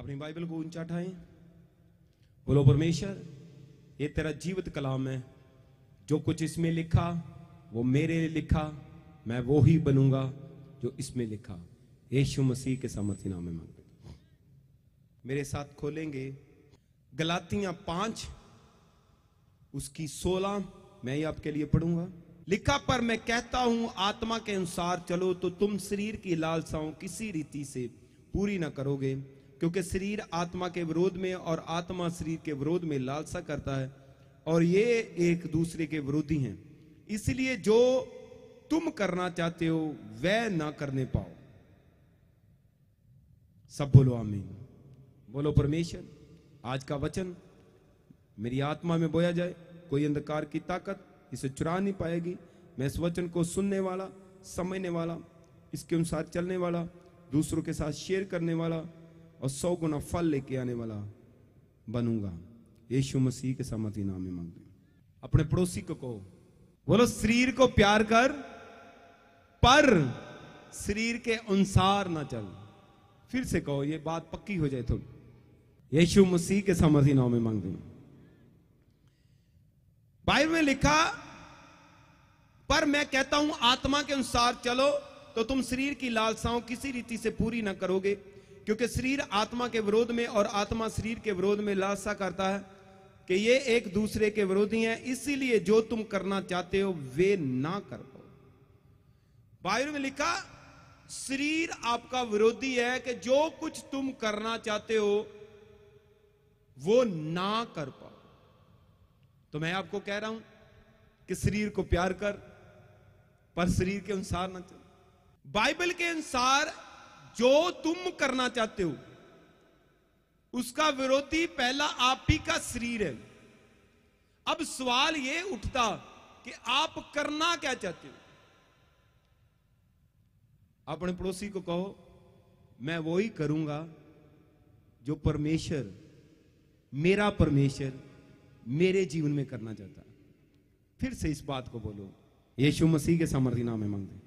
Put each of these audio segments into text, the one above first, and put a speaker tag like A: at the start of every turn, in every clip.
A: अपनी बाइबल को ऊंचा उठाएं बोलो परमेश्वर ये तेरा जीवित कलाम है जो कुछ इसमें लिखा वो मेरे लिए लिखा मैं वो ही बनूंगा जो इसमें लिखा यीशु मसीह के सामर्थ्य नाम में मांगते मेरे साथ खोलेंगे गलातियां पांच उसकी सोलह मैं ही आपके लिए पढ़ूंगा लिखा पर मैं कहता हूं आत्मा के अनुसार चलो तो तुम शरीर की लालसाओं किसी रीति से पूरी ना करोगे क्योंकि शरीर आत्मा के विरोध में और आत्मा शरीर के विरोध में लालसा करता है और ये एक दूसरे के विरोधी हैं इसलिए जो तुम करना चाहते हो वह ना करने पाओ सब बोलो आमीन बोलो परमेश्वर आज का वचन मेरी आत्मा में बोया जाए कोई अंधकार की ताकत इसे चुरा नहीं पाएगी मैं इस वचन को सुनने वाला समझने वाला इसके अनुसार चलने वाला दूसरों के साथ शेयर करने वाला और सौ गुना फल लेके आने वाला बनूंगा यीशु मसीह के सहमति नाम में मांगते अपने पड़ोसी को कहो बोलो शरीर को प्यार कर पर शरीर के अनुसार ना चल फिर से कहो ये बात पक्की हो जाए थोड़ी यीशु मसीह के सामर्थ्य नाम में मांगते बाइबल में लिखा पर मैं कहता हूं आत्मा के अनुसार चलो तो तुम शरीर की लालसाओं किसी रीति से पूरी ना करोगे क्योंकि शरीर आत्मा के विरोध में और आत्मा शरीर के विरोध में लालसा करता है कि ये एक दूसरे के विरोधी हैं इसीलिए जो तुम करना चाहते हो वे ना कर पाओ बाइबल में लिखा शरीर आपका विरोधी है कि जो कुछ तुम करना चाहते हो वो ना कर पाओ तो मैं आपको कह रहा हूं कि शरीर को प्यार कर पर शरीर के अनुसार ना चल बाइबल के अनुसार जो तुम करना चाहते हो उसका विरोधी पहला आप ही का शरीर है अब सवाल यह उठता कि आप करना क्या चाहते हो अपने पड़ोसी को कहो मैं वो ही करूंगा जो परमेश्वर मेरा परमेश्वर मेरे जीवन में करना चाहता फिर से इस बात को बोलो यीशु मसीह के सामर्थी नाम में मांगते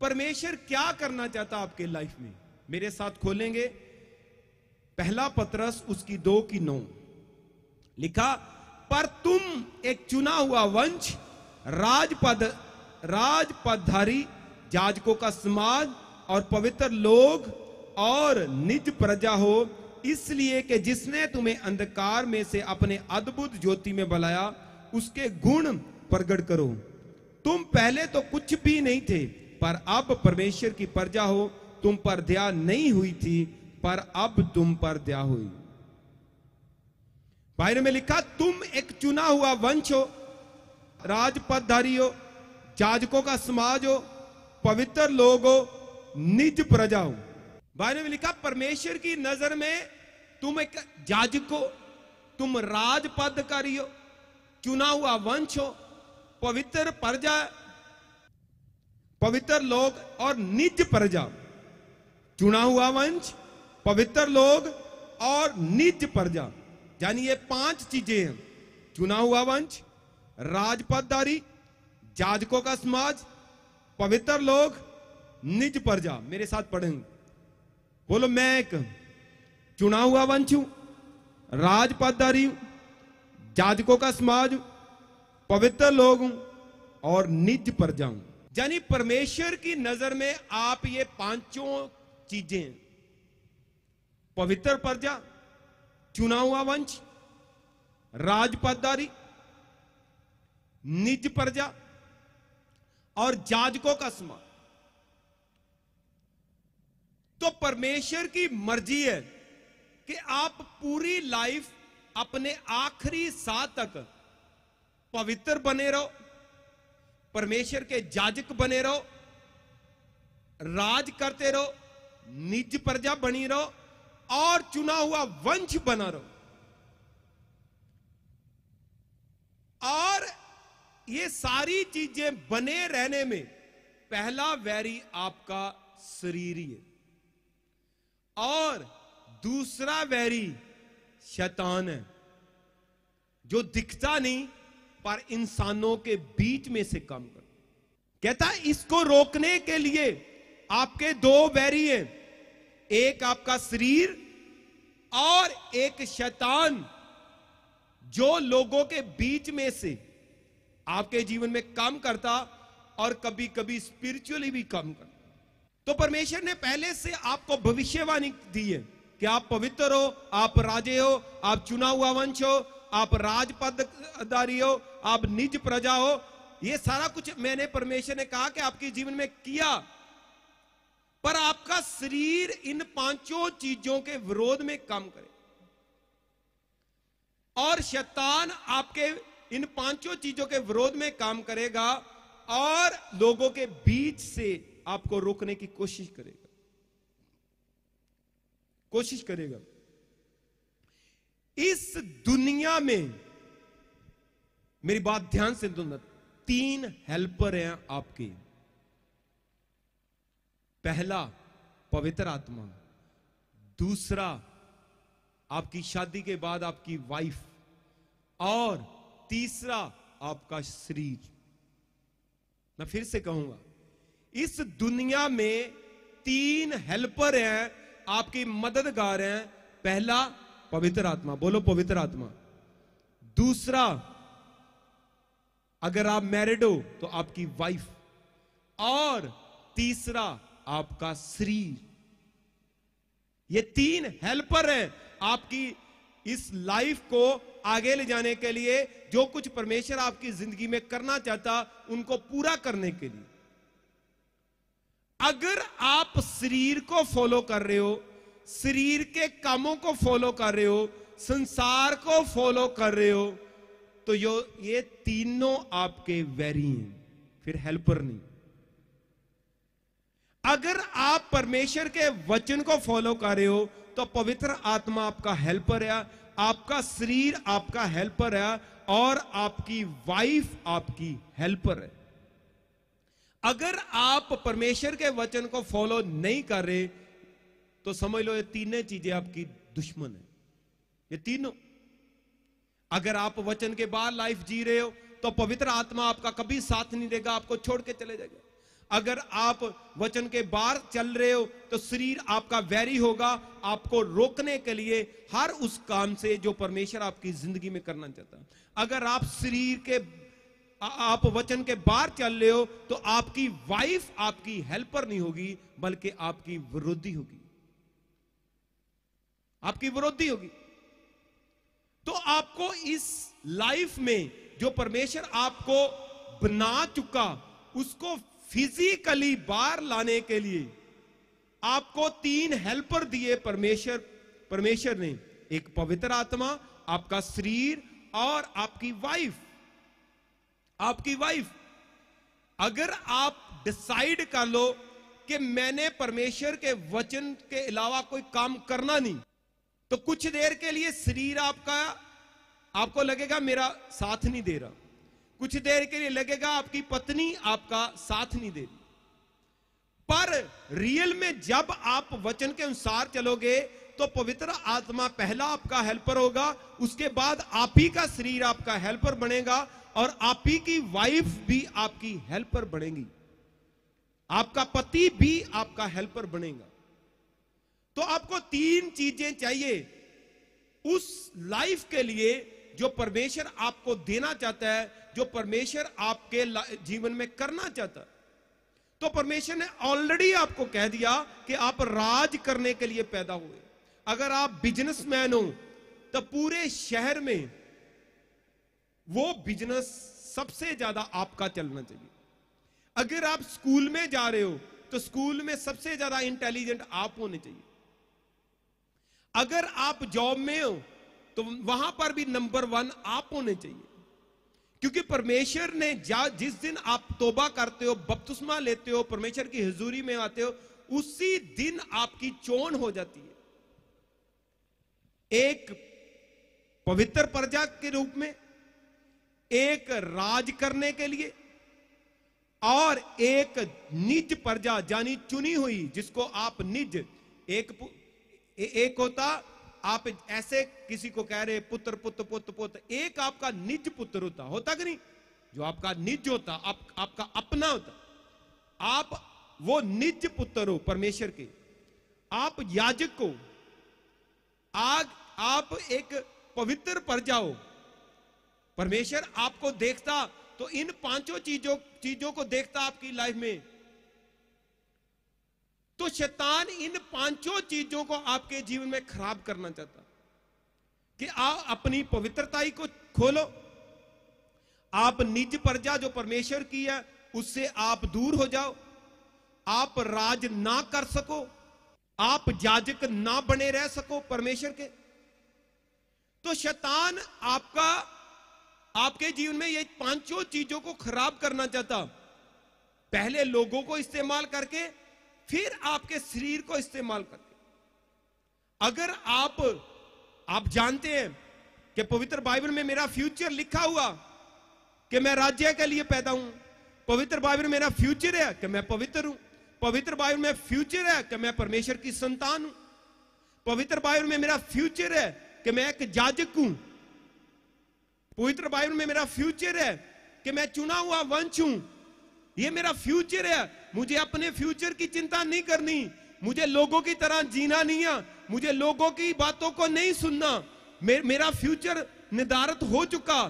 A: परमेश्वर क्या करना चाहता आपके लाइफ में मेरे साथ खोलेंगे पहला पत्रस उसकी दो की नौ लिखा पर तुम एक चुना हुआ वंश राजपद राजपदारी जाजकों का समाज और पवित्र लोग और निज प्रजा हो इसलिए कि जिसने तुम्हें अंधकार में से अपने अद्भुत ज्योति में बुलाया उसके गुण प्रकट करो तुम पहले तो कुछ भी नहीं थे पर अब परमेश्वर की प्रजा हो तुम पर दया नहीं हुई थी पर अब तुम पर दया हुई बाइबल में लिखा तुम एक चुना हुआ वंश हो राजपदधारी हो जाजकों का समाज हो पवित्र लोग हो निज प्रजा हो बाइबल में लिखा परमेश्वर की नजर में तुम एक जाजक हो तुम राजपदकारी हो चुना हुआ वंश हो पवित्र प्रजा पवित्र लोग और नित्य प्रजा चुना हुआ वंश पवित्र लोग और नित्य प्रजा यानी ये पांच चीजें हैं चुना हुआ वंश राजपदारी जाजकों का समाज पवित्र लोग निज प्रजा मेरे साथ पढ़ेंगे बोलो मैं एक चुना हुआ वंश हूं राजपदारी हूं जाजकों का समाज हूं पवित्र लोग हूं और निज प्रजा हूं यानी परमेश्वर की नजर में आप ये पांचों चीजें पवित्र प्रजा चुना हुआ वंश राजपदारी निज प्रजा और जाजकों का कस्मा तो परमेश्वर की मर्जी है कि आप पूरी लाइफ अपने आखिरी साह तक पवित्र बने रहो परमेश्वर के जाजक बने रहो राज करते रहो निज प्रजा बनी रहो और चुना हुआ वंश बना रहो और ये सारी चीजें बने रहने में पहला वैरी आपका शरीर है और दूसरा वैरी शैतान है जो दिखता नहीं पर इंसानों के बीच में से काम कर कहता है इसको रोकने के लिए आपके दो बैरी हैं एक आपका शरीर और एक शैतान जो लोगों के बीच में से आपके जीवन में काम करता और कभी कभी स्पिरिचुअली भी काम करता तो परमेश्वर ने पहले से आपको भविष्यवाणी दी है कि आप पवित्र हो आप राजे हो आप चुना हुआ वंश हो आप राजपदारी हो आप निज प्रजा हो ये सारा कुछ मैंने परमेश्वर ने कहा कि आपके जीवन में किया पर आपका शरीर इन पांचों चीजों के विरोध में काम करे और शैतान आपके इन पांचों चीजों के विरोध में काम करेगा और लोगों के बीच से आपको रोकने की कोशिश करेगा कोशिश करेगा इस दुनिया में मेरी बात ध्यान से सुनना तीन हेल्पर हैं आपके पहला पवित्र आत्मा दूसरा आपकी शादी के बाद आपकी वाइफ और तीसरा आपका शरीर मैं फिर से कहूंगा इस दुनिया में तीन हेल्पर हैं आपके मददगार हैं पहला पवित्र आत्मा बोलो पवित्र आत्मा दूसरा अगर आप मैरिड हो तो आपकी वाइफ और तीसरा आपका शरीर ये तीन हेल्पर हैं आपकी इस लाइफ को आगे ले जाने के लिए जो कुछ परमेश्वर आपकी जिंदगी में करना चाहता उनको पूरा करने के लिए अगर आप शरीर को फॉलो कर रहे हो शरीर के कामों को फॉलो कर रहे हो संसार को फॉलो कर रहे हो तो यो ये तीनों आपके वैरी हैं फिर हेल्पर नहीं अगर आप परमेश्वर के वचन को फॉलो कर रहे हो तो पवित्र आत्मा आपका हेल्पर है आपका शरीर आपका हेल्पर है और आपकी वाइफ आपकी हेल्पर है अगर आप परमेश्वर के वचन को फॉलो नहीं कर रहे तो समझ लो ये तीनों चीजें आपकी दुश्मन है ये तीनों अगर आप वचन के बाद लाइफ जी रहे हो तो पवित्र आत्मा आपका कभी साथ नहीं देगा आपको छोड़ के चले जाएगा अगर आप वचन के बाहर चल रहे हो तो शरीर आपका वैरी होगा आपको रोकने के लिए हर उस काम से जो परमेश्वर आपकी जिंदगी में करना चाहता अगर आप शरीर के आप वचन के बाहर चल रहे हो तो आपकी वाइफ आपकी हेल्पर नहीं होगी बल्कि आपकी विरोधी होगी आपकी विरोधी होगी तो आपको इस लाइफ में जो परमेश्वर आपको बना चुका उसको फिजिकली बाहर लाने के लिए आपको तीन हेल्पर दिए परमेश्वर परमेश्वर ने एक पवित्र आत्मा आपका शरीर और आपकी वाइफ आपकी वाइफ अगर आप डिसाइड कर लो कि मैंने परमेश्वर के वचन के अलावा कोई काम करना नहीं तो कुछ देर के लिए शरीर आपका आपको लगेगा मेरा साथ नहीं दे रहा कुछ देर के लिए लगेगा आपकी पत्नी आपका साथ नहीं दे रही पर रियल में जब आप वचन के अनुसार चलोगे तो पवित्र आत्मा पहला आपका हेल्पर होगा उसके बाद आप ही का शरीर आपका हेल्पर बनेगा और आप ही की वाइफ भी आपकी हेल्पर बनेगी आपका पति भी आपका हेल्पर बनेगा तो आपको तीन चीजें चाहिए उस लाइफ के लिए जो परमेश्वर आपको देना चाहता है जो परमेश्वर आपके जीवन में करना चाहता है तो परमेश्वर ने ऑलरेडी आपको कह दिया कि आप राज करने के लिए पैदा हुए अगर आप बिजनेसमैन हो तो पूरे शहर में वो बिजनेस सबसे ज्यादा आपका चलना चाहिए अगर आप स्कूल में जा रहे हो तो स्कूल में सबसे ज्यादा इंटेलिजेंट आप होने चाहिए अगर आप जॉब में हो तो वहां पर भी नंबर वन आप होने चाहिए क्योंकि परमेश्वर ने जा जिस दिन आप तोबा करते हो बपतुस्मा लेते हो परमेश्वर की हजूरी में आते हो उसी दिन आपकी चोन हो जाती है एक पवित्र प्रजा के रूप में एक राज करने के लिए और एक निज प्रजा यानी चुनी हुई जिसको आप निज एक ए, एक होता आप ऐसे किसी को कह रहे पुत्र पुत्र पुत्र पुत्र एक आपका निज पुत्र होता होता कि नहीं जो आपका निज होता आप, आपका अपना होता आप वो निज पुत्र हो परमेश्वर के आप याजक को आग आप एक पवित्र पर जाओ परमेश्वर आपको देखता तो इन पांचों चीजों चीजों को देखता आपकी लाइफ में तो शैतान इन पांचों चीजों को आपके जीवन में खराब करना चाहता कि आप अपनी पवित्रता ही को खोलो आप निज प्रजा जो परमेश्वर की है उससे आप दूर हो जाओ आप राज ना कर सको आप जाजक ना बने रह सको परमेश्वर के तो शैतान आपका आपके जीवन में ये पांचों चीजों को खराब करना चाहता पहले लोगों को इस्तेमाल करके फिर आपके शरीर को इस्तेमाल करते अगर आप आप जानते हैं कि पवित्र बाइबल में मेरा फ्यूचर लिखा हुआ कि मैं राज्य के लिए पैदा हूं पवित्र बाइबल मेरा फ्यूचर है कि मैं पवित्र हूं पवित्र बाइबल में फ्यूचर है कि मैं परमेश्वर की संतान हूं पवित्र बाइबल में मेरा फ्यूचर है कि मैं एक जाजक हूं पवित्र बाइबल में मेरा फ्यूचर है कि मैं चुना हुआ वंश हूं ये मेरा फ्यूचर है मुझे अपने फ्यूचर की चिंता नहीं करनी मुझे लोगों की तरह जीना नहीं है मुझे लोगों की बातों को नहीं सुनना मे, मेरा फ्यूचर निर्धारित हो चुका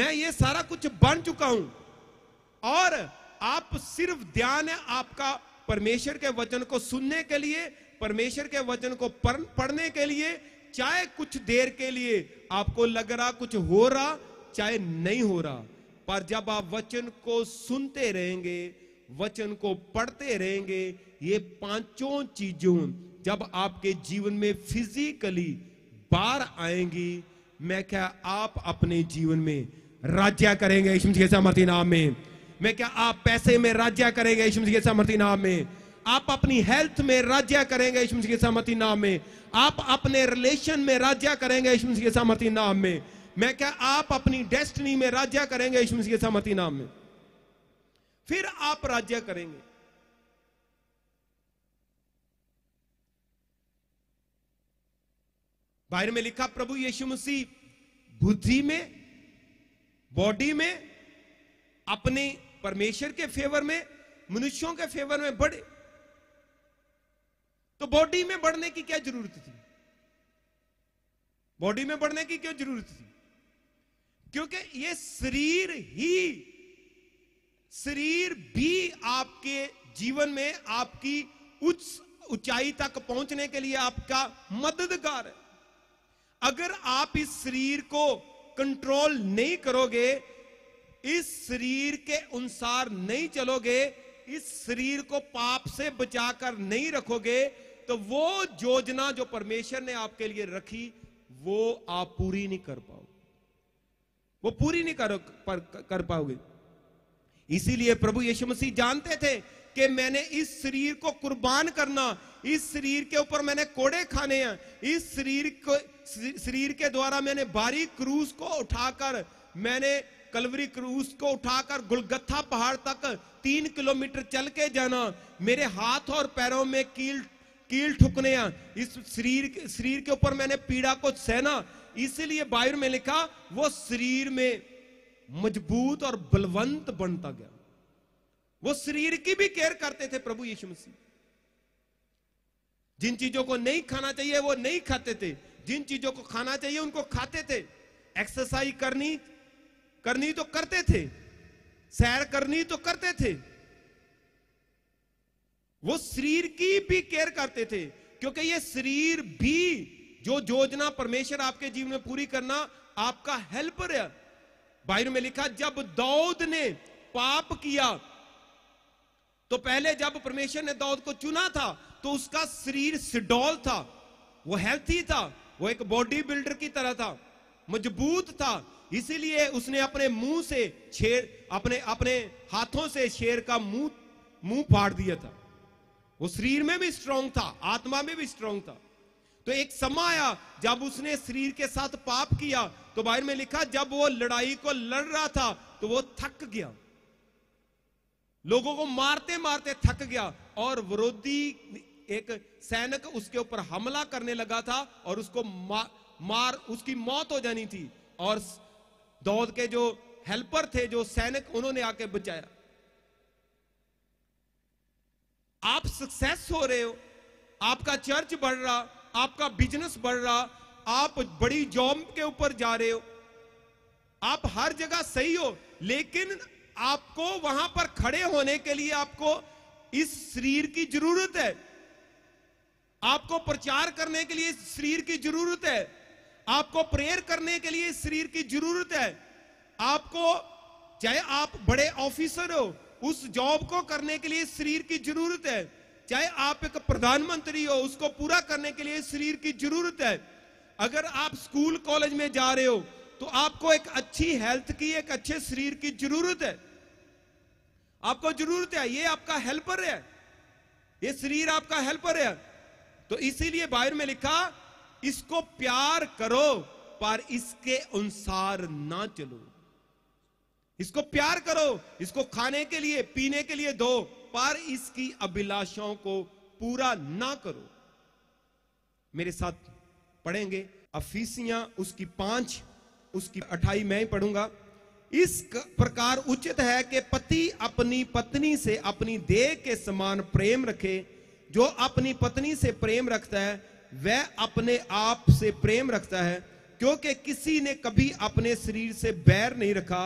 A: मैं ये सारा कुछ बन चुका हूं और आप सिर्फ ध्यान है आपका परमेश्वर के वचन को सुनने के लिए परमेश्वर के वचन को पढ़ने के लिए चाहे कुछ देर के लिए आपको लग रहा कुछ हो रहा चाहे नहीं हो रहा पर जब आप वचन को सुनते रहेंगे वचन को पढ़ते रहेंगे ये पांचों चीजों जब आपके जीवन में फिजिकली बार आएंगी मैं क्या आप अपने जीवन में राज्य करेंगे यीशु नाम में मैं क्या आप पैसे में राज्य करेंगे यीशु मसीह नाम में आप अपनी हेल्थ में राज्य करेंगे यीशु मसीह नाम में आप अपने रिलेशन में राज्य करेंगे यीशु मसीह नाम में मैं क्या आप अपनी डेस्टिनी में राज्य करेंगे यीशु मसीह नाम में फिर आप राज्य करेंगे बाहर में लिखा प्रभु यीशु मसीह बुद्धि में बॉडी में अपने परमेश्वर के फेवर में मनुष्यों के फेवर में बढ़े तो बॉडी में बढ़ने की क्या जरूरत थी बॉडी में बढ़ने की क्यों जरूरत थी क्योंकि ये शरीर ही शरीर भी आपके जीवन में आपकी उच्च ऊंचाई तक पहुंचने के लिए आपका मददगार है अगर आप इस शरीर को कंट्रोल नहीं करोगे इस शरीर के अनुसार नहीं चलोगे इस शरीर को पाप से बचाकर नहीं रखोगे तो वो योजना जो परमेश्वर ने आपके लिए रखी वो आप पूरी नहीं कर पाओगे वो पूरी नहीं कर, कर, कर पाओगे इसीलिए प्रभु यीशु मसीह जानते थे कि मैंने इस शरीर को कुर्बान करना इस शरीर के ऊपर मैंने कोड़े खाने हैं इस शरीर को शरीर के द्वारा मैंने भारी क्रूस को उठाकर मैंने कलवरी क्रूज को उठाकर गुलगत्था पहाड़ तक तीन किलोमीटर चल के जाना मेरे हाथ और पैरों में कील कील ठुकने हैं इस शरीर शरीर के ऊपर मैंने पीड़ा को सहना इसीलिए बाइबल में लिखा वो शरीर में मजबूत और बलवंत बनता गया वो शरीर की भी केयर करते थे प्रभु यीशु मसीह जिन चीजों को नहीं खाना चाहिए वो नहीं खाते थे जिन चीजों को खाना चाहिए उनको खाते थे एक्सरसाइज करनी करनी तो करते थे सैर करनी तो करते थे वो शरीर की भी केयर करते थे क्योंकि ये शरीर भी जो योजना परमेश्वर आपके जीवन में पूरी करना आपका हेल्पर है बाइबल में लिखा जब दाऊद ने पाप किया तो पहले जब परमेश्वर ने दाऊद को चुना था तो उसका शरीर सिडोल था वो हेल्थी था वो एक बॉडी बिल्डर की तरह था मजबूत था इसीलिए उसने अपने मुंह से शेर अपने अपने हाथों से शेर का मुंह मुंह फाड़ दिया था वो शरीर में भी स्ट्रांग था आत्मा में भी स्ट्रांग था तो एक समय आया जब उसने शरीर के साथ पाप किया तो बाहर में लिखा जब वो लड़ाई को लड़ रहा था तो वो थक गया लोगों को मारते मारते थक गया और विरोधी एक सैनिक उसके ऊपर हमला करने लगा था और उसको मा, मार उसकी मौत हो जानी थी और दौद के जो हेल्पर थे जो सैनिक उन्होंने आके बचाया आप सक्सेस हो रहे हो आपका चर्च बढ़ रहा आपका बिजनेस बढ़ रहा आप बड़ी जॉब के ऊपर जा रहे हो आप हर जगह सही हो लेकिन आपको वहां पर खड़े होने के लिए आपको इस शरीर की जरूरत है आपको प्रचार करने के लिए शरीर की जरूरत है आपको प्रेयर करने के लिए शरीर की जरूरत है आपको चाहे आप बड़े ऑफिसर हो उस जॉब को करने के लिए शरीर की जरूरत है चाहे आप एक प्रधानमंत्री हो उसको पूरा करने के लिए शरीर की जरूरत है अगर आप स्कूल कॉलेज में जा रहे हो तो आपको एक अच्छी हेल्थ की एक अच्छे शरीर की जरूरत है आपको जरूरत है ये आपका हेल्पर है ये शरीर आपका हेल्पर है तो इसीलिए बाहर में लिखा इसको प्यार करो पर इसके अनुसार ना चलो इसको प्यार करो इसको खाने के लिए पीने के लिए दो पर इसकी अभिलाषाओं को पूरा ना करो मेरे साथ पढ़ेंगे अफीसियां उसकी पांच उसकी अठाई मैं ही पढ़ूंगा इस प्रकार उचित है कि पति अपनी पत्नी से अपनी देह के समान प्रेम रखे जो अपनी पत्नी से प्रेम रखता है वह अपने आप से प्रेम रखता है क्योंकि किसी ने कभी अपने शरीर से बैर नहीं रखा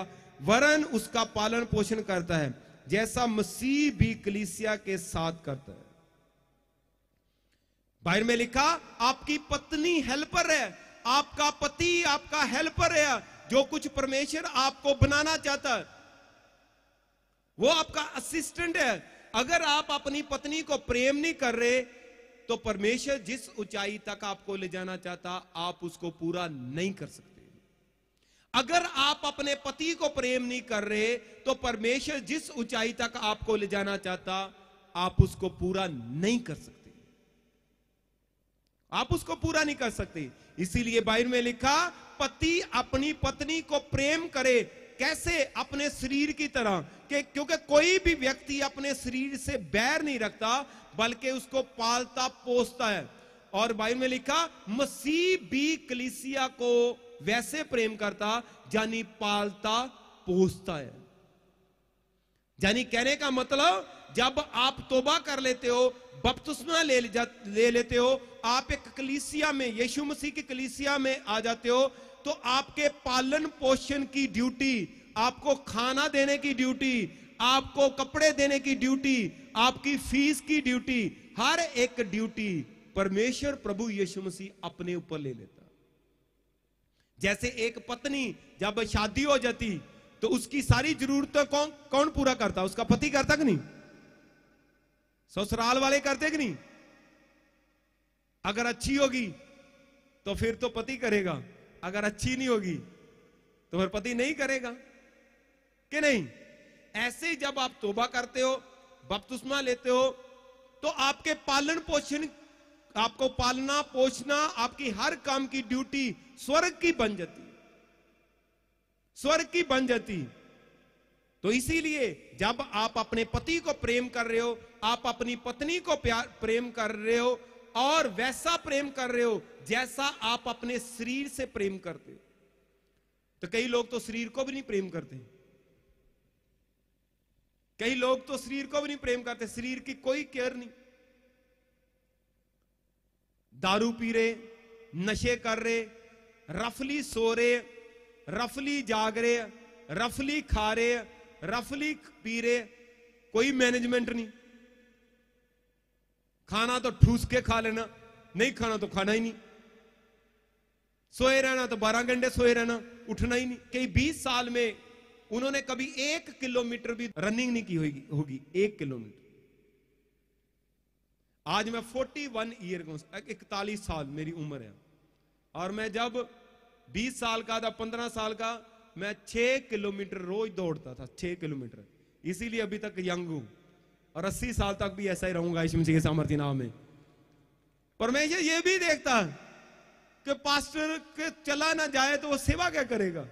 A: वरन उसका पालन पोषण करता है जैसा मसीह भी कलीसिया के साथ करता है बाहर में लिखा आपकी पत्नी हेल्पर है आपका पति आपका हेल्पर है जो कुछ परमेश्वर आपको बनाना चाहता है वो आपका असिस्टेंट है अगर आप अपनी पत्नी को प्रेम नहीं कर रहे तो परमेश्वर जिस ऊंचाई तक आपको ले जाना चाहता आप उसको पूरा नहीं कर सकते अगर आप अपने पति को प्रेम नहीं कर रहे तो परमेश्वर जिस ऊंचाई तक आपको ले जाना चाहता आप उसको पूरा नहीं कर सकते आप उसको पूरा नहीं कर सकते इसीलिए बाइबल में लिखा पति अपनी पत्नी को प्रेम करे कैसे अपने शरीर की तरह के क्योंकि कोई भी व्यक्ति अपने शरीर से बैर नहीं रखता बल्कि उसको पालता पोसता है और बाइबल में लिखा मसीह भी कलिसिया को वैसे प्रेम करता यानी पालता पोसता है यानी कहने का मतलब जब आप तोबा कर लेते हो बपतुस्मा ले, ले लेते हो आप एक कलीसिया में यीशु मसीह की कलीसिया में आ जाते हो तो आपके पालन पोषण की ड्यूटी आपको खाना देने की ड्यूटी आपको कपड़े देने की ड्यूटी आपकी फीस की ड्यूटी हर एक ड्यूटी परमेश्वर प्रभु यीशु मसीह अपने ऊपर ले लेता जैसे एक पत्नी जब शादी हो जाती तो उसकी सारी जरूरतें कौन कौन पूरा करता उसका पति करता कि नहीं ससुराल वाले करते कि नहीं अगर अच्छी होगी तो फिर तो पति करेगा अगर अच्छी नहीं होगी तो फिर पति नहीं करेगा कि नहीं ऐसे ही जब आप तोबा करते हो बपतुस्मा लेते हो तो आपके पालन पोषण आपको पालना पोषना आपकी हर काम की ड्यूटी स्वर्ग की बन जाती स्वर्ग की बन जाती तो इसीलिए जब आप अपने पति को प्रेम कर रहे हो आप अपनी पत्नी को प्यार प्रेम कर रहे हो और वैसा प्रेम कर रहे हो जैसा आप अपने शरीर से प्रेम करते हो तो कई लोग तो शरीर को भी नहीं प्रेम करते कई लोग तो शरीर को भी नहीं प्रेम करते शरीर की कोई केयर नहीं दारू पी रहे नशे कर रहे रफली सो रहे रफली जाग रहे रफली खा रहे रफली पी रहे कोई मैनेजमेंट नहीं खाना तो ठूस के खा लेना नहीं खाना तो खाना ही नहीं सोए रहना तो बारह घंटे सोए रहना उठना ही नहीं कई बीस साल में उन्होंने कभी एक किलोमीटर भी रनिंग नहीं की होगी होगी एक किलोमीटर आज मैं फोर्टी वन ईयर का इकतालीस साल मेरी उम्र है और मैं जब बीस साल का था पंद्रह साल का मैं छह किलोमीटर रोज दौड़ता था छह किलोमीटर इसीलिए अभी तक यंग हूं और अस्सी साल तक भी ऐसा ही रहूंगा इस मसीह के सामर्थ्य नाम में परमेश्वर ये भी देखता है कि पास्टर के चला ना जाए तो वो सेवा क्या करेगा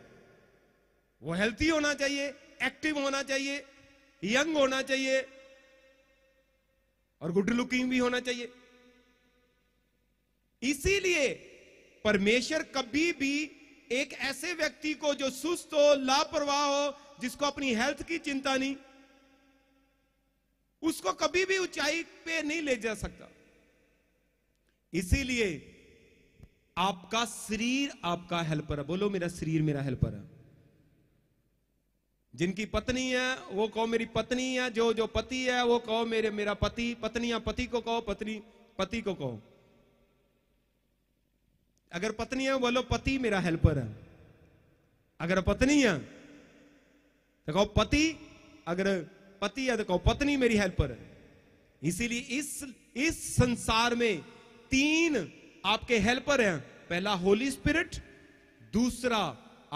A: वो हेल्थी होना चाहिए एक्टिव होना चाहिए यंग होना चाहिए और गुड लुकिंग भी होना चाहिए इसीलिए परमेश्वर कभी भी एक ऐसे व्यक्ति को जो सुस्त हो लापरवाह हो जिसको अपनी हेल्थ की चिंता नहीं उसको कभी भी ऊंचाई पे नहीं ले जा सकता इसीलिए आपका शरीर आपका हेल्पर है बोलो मेरा शरीर मेरा हेल्पर है जिनकी पत्नी है वो कहो मेरी पत्नी है जो जो पति है वो कहो मेरे मेरा पति पत्नियां पति को कहो पत्नी पति को कहो अगर पत्नी है बोलो पति मेरा हेल्पर है अगर पत्नी है तो कहो पति अगर पति या तो कहो पत्नी मेरी हेल्पर है इसीलिए इस इस संसार में तीन आपके हेल्पर हैं पहला होली स्पिरिट दूसरा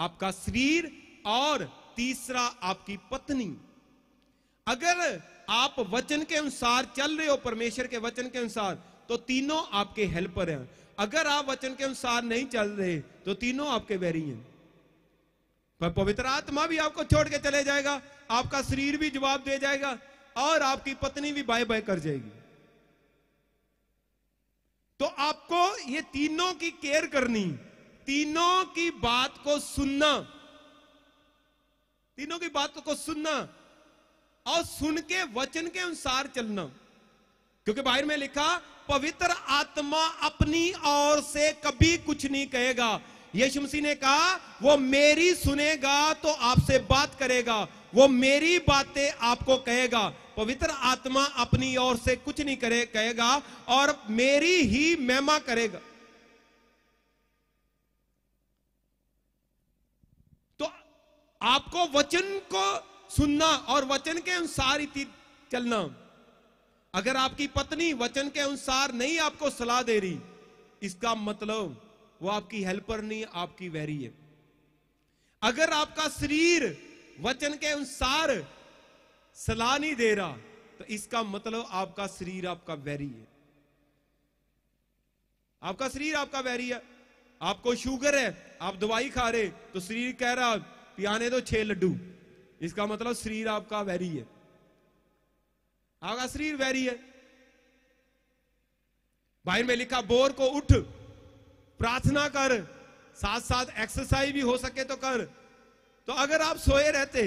A: आपका शरीर और तीसरा आपकी पत्नी अगर आप वचन के अनुसार चल रहे हो परमेश्वर के वचन के अनुसार तो तीनों आपके हेल्पर हैं अगर आप वचन के अनुसार नहीं चल रहे तो तीनों आपके वैरी हैं पर पवित्र आत्मा भी आपको छोड़ के चले जाएगा आपका शरीर भी जवाब दे जाएगा और आपकी पत्नी भी बाय बाय कर जाएगी तो आपको ये तीनों की केयर करनी तीनों की बात को सुनना तीनों की बात को सुनना और सुन के वचन के अनुसार चलना क्योंकि बाहर में लिखा पवित्र आत्मा अपनी ओर से कभी कुछ नहीं कहेगा यीशु मसीह ने कहा वो मेरी सुनेगा तो आपसे बात करेगा वो मेरी बातें आपको कहेगा पवित्र आत्मा अपनी ओर से कुछ नहीं करे कहेगा और मेरी ही महिमा करेगा तो आपको वचन को सुनना और वचन के अनुसार ही चलना अगर आपकी पत्नी वचन के अनुसार नहीं आपको सलाह दे रही इसका मतलब वो आपकी हेल्पर नहीं आपकी वैरी है अगर आपका शरीर वचन के अनुसार सलाह नहीं दे रहा तो इसका मतलब आपका शरीर आपका वैरी है आपका शरीर आपका वैरी है आपको शुगर है आप दवाई खा रहे तो शरीर कह रहा पियाने दो छह लड्डू इसका मतलब शरीर आपका वैरी है आपका शरीर वैरी है बाहर में लिखा बोर को उठ प्रार्थना कर साथ साथ एक्सरसाइज भी हो सके तो कर तो अगर आप सोए रहते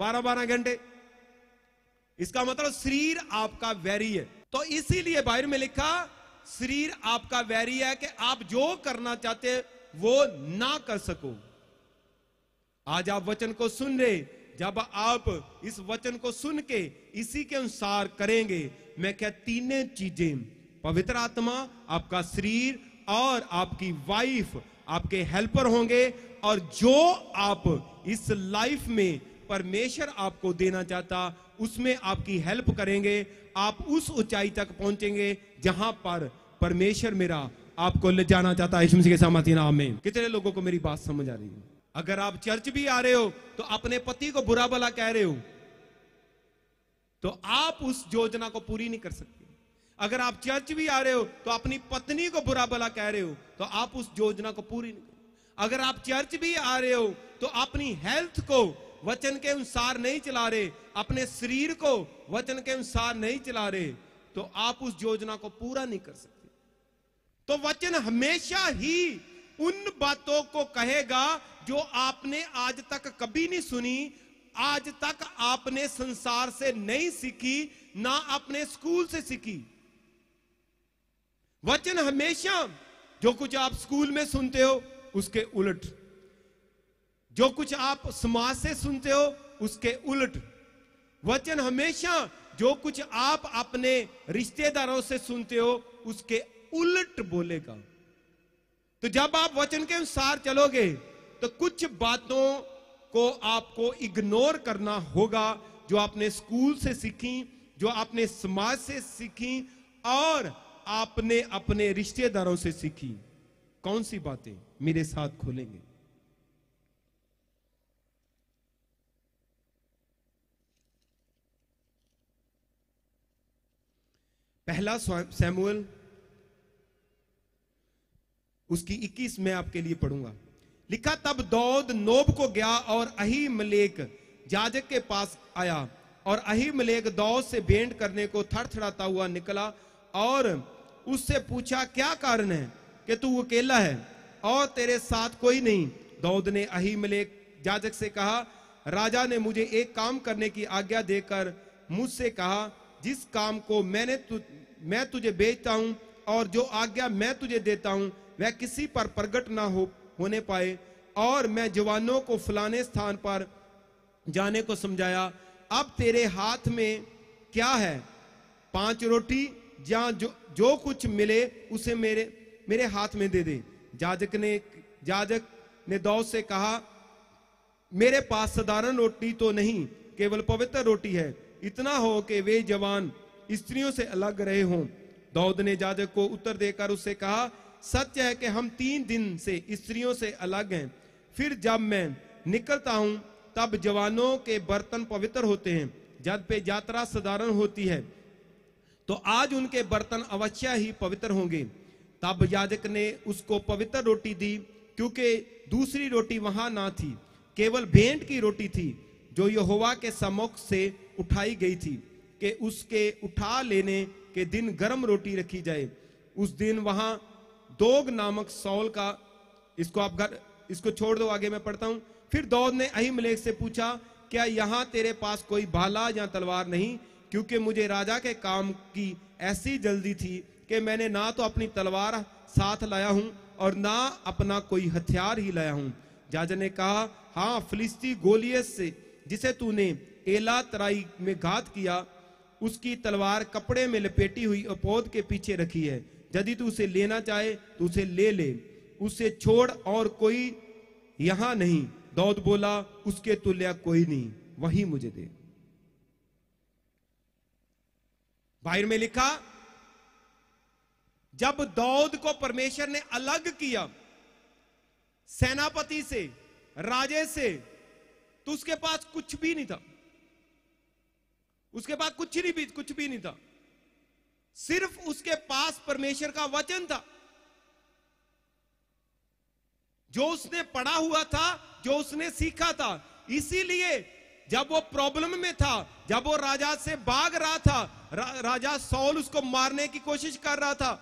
A: बारह बारह घंटे इसका मतलब शरीर आपका वैरी है तो इसीलिए बाहर में लिखा शरीर आपका वैरी है कि आप जो करना चाहते वो ना कर सको आज आप वचन को सुन रहे जब आप इस वचन को सुन के इसी के अनुसार करेंगे मैं क्या तीन चीजें पवित्र आत्मा आपका शरीर और आपकी वाइफ आपके हेल्पर होंगे और जो आप इस लाइफ में परमेश्वर आपको देना चाहता उसमें आपकी हेल्प करेंगे आप उस ऊंचाई तक पहुंचेंगे जहां पर परमेश्वर मेरा आपको ले जाना चाहता है के नाम में कितने लोगों को मेरी बात समझ आ रही है अगर आप चर्च भी आ रहे हो तो अपने पति को बुरा भला कह रहे हो तो आप उस योजना को पूरी नहीं कर सकते अगर आप चर्च भी आ रहे हो तो अपनी पत्नी को बुरा भला कह रहे हो तो आप उस योजना को पूरी नहीं अगर आप चर्च भी आ रहे हो तो अपनी हेल्थ को वचन के अनुसार नहीं चला रहे अपने शरीर को वचन के अनुसार नहीं चला रहे तो आप उस योजना को पूरा नहीं कर सकते तो वचन हमेशा ही उन बातों को कहेगा जो आपने आज तक कभी नहीं सुनी आज तक आपने संसार से नहीं सीखी ना अपने स्कूल से सीखी वचन हमेशा जो कुछ आप स्कूल में सुनते हो उसके उलट जो कुछ आप समाज से सुनते हो उसके उलट वचन हमेशा जो कुछ आप अपने रिश्तेदारों से सुनते हो उसके उलट बोलेगा तो जब आप वचन के अनुसार चलोगे तो कुछ बातों को आपको इग्नोर करना होगा जो आपने स्कूल से सीखी जो आपने समाज से सीखी और आपने अपने रिश्तेदारों से सीखी कौन सी बातें मेरे साथ खोलेंगे पहला सैमुअल उसकी 21 में आपके लिए पढ़ूंगा लिखा तब दौद नोब को गया और मलेक जाजक के पास आया और मलेक दौद से भेंट करने को थड़थड़ाता हुआ निकला और उससे पूछा क्या कारण है कि तू अकेला है और तेरे साथ कोई नहीं दौद ने अहिमलेख जाजक से कहा राजा ने मुझे एक काम करने की आज्ञा देकर मुझसे कहा जिस काम को मैंने तु, मैं तुझे बेचता हूं और जो आज्ञा मैं तुझे देता हूं वह किसी पर प्रकट ना हो होने पाए और मैं जवानों को फलाने स्थान पर जाने को समझाया अब तेरे हाथ में क्या है पांच रोटी या जो जो कुछ मिले उसे मेरे मेरे हाथ में दे दे जाजक ने जाजक ने दौद से कहा मेरे पास साधारण रोटी तो नहीं केवल पवित्र रोटी है इतना हो कि वे जवान स्त्रियों से अलग रहे हों दौद ने जाजक को उत्तर देकर उससे कहा सत्य है कि हम तीन दिन से स्त्रियों से अलग हैं फिर जब मैं निकलता हूं तब जवानों के बर्तन पवित्र होते हैं जब पे यात्रा साधारण होती है तो आज उनके बर्तन अवश्य ही पवित्र होंगे तब याजक ने उसको पवित्र रोटी दी क्योंकि दूसरी रोटी वहां ना थी केवल भेंट की रोटी थी जो यहोवा के समक्ष से उठाई गई थी कि उसके उठा लेने के दिन गर्म रोटी रखी जाए उस दिन वहां दोग नामक सौल का इसको आप घर इसको छोड़ दो आगे मैं पढ़ता हूं फिर दौद ने अहिमलेख से पूछा क्या यहां तेरे पास कोई भाला या तलवार नहीं क्योंकि मुझे राजा के काम की ऐसी जल्दी थी कि मैंने ना तो अपनी तलवार साथ लाया हूं और ना अपना कोई हथियार ही लाया हूं जज ने कहा हाँ फिलिस्ती गोलियत से जिसे तूने एला तराई में घात किया उसकी तलवार कपड़े में लपेटी हुई और पौध के पीछे रखी है यदि तू उसे लेना चाहे तो उसे ले ले उसे छोड़ और कोई यहां नहीं दौद बोला उसके तुल्य कोई नहीं वही मुझे दे बाहर में लिखा जब दौद को परमेश्वर ने अलग किया सेनापति से राजे से तो उसके पास कुछ भी नहीं था उसके पास कुछ नहीं भी कुछ भी नहीं था सिर्फ उसके पास परमेश्वर का वचन था जो उसने पढ़ा हुआ था जो उसने सीखा था इसीलिए जब वो प्रॉब्लम में था जब वो राजा से भाग रहा था रा, राजा सौल उसको मारने की कोशिश कर रहा था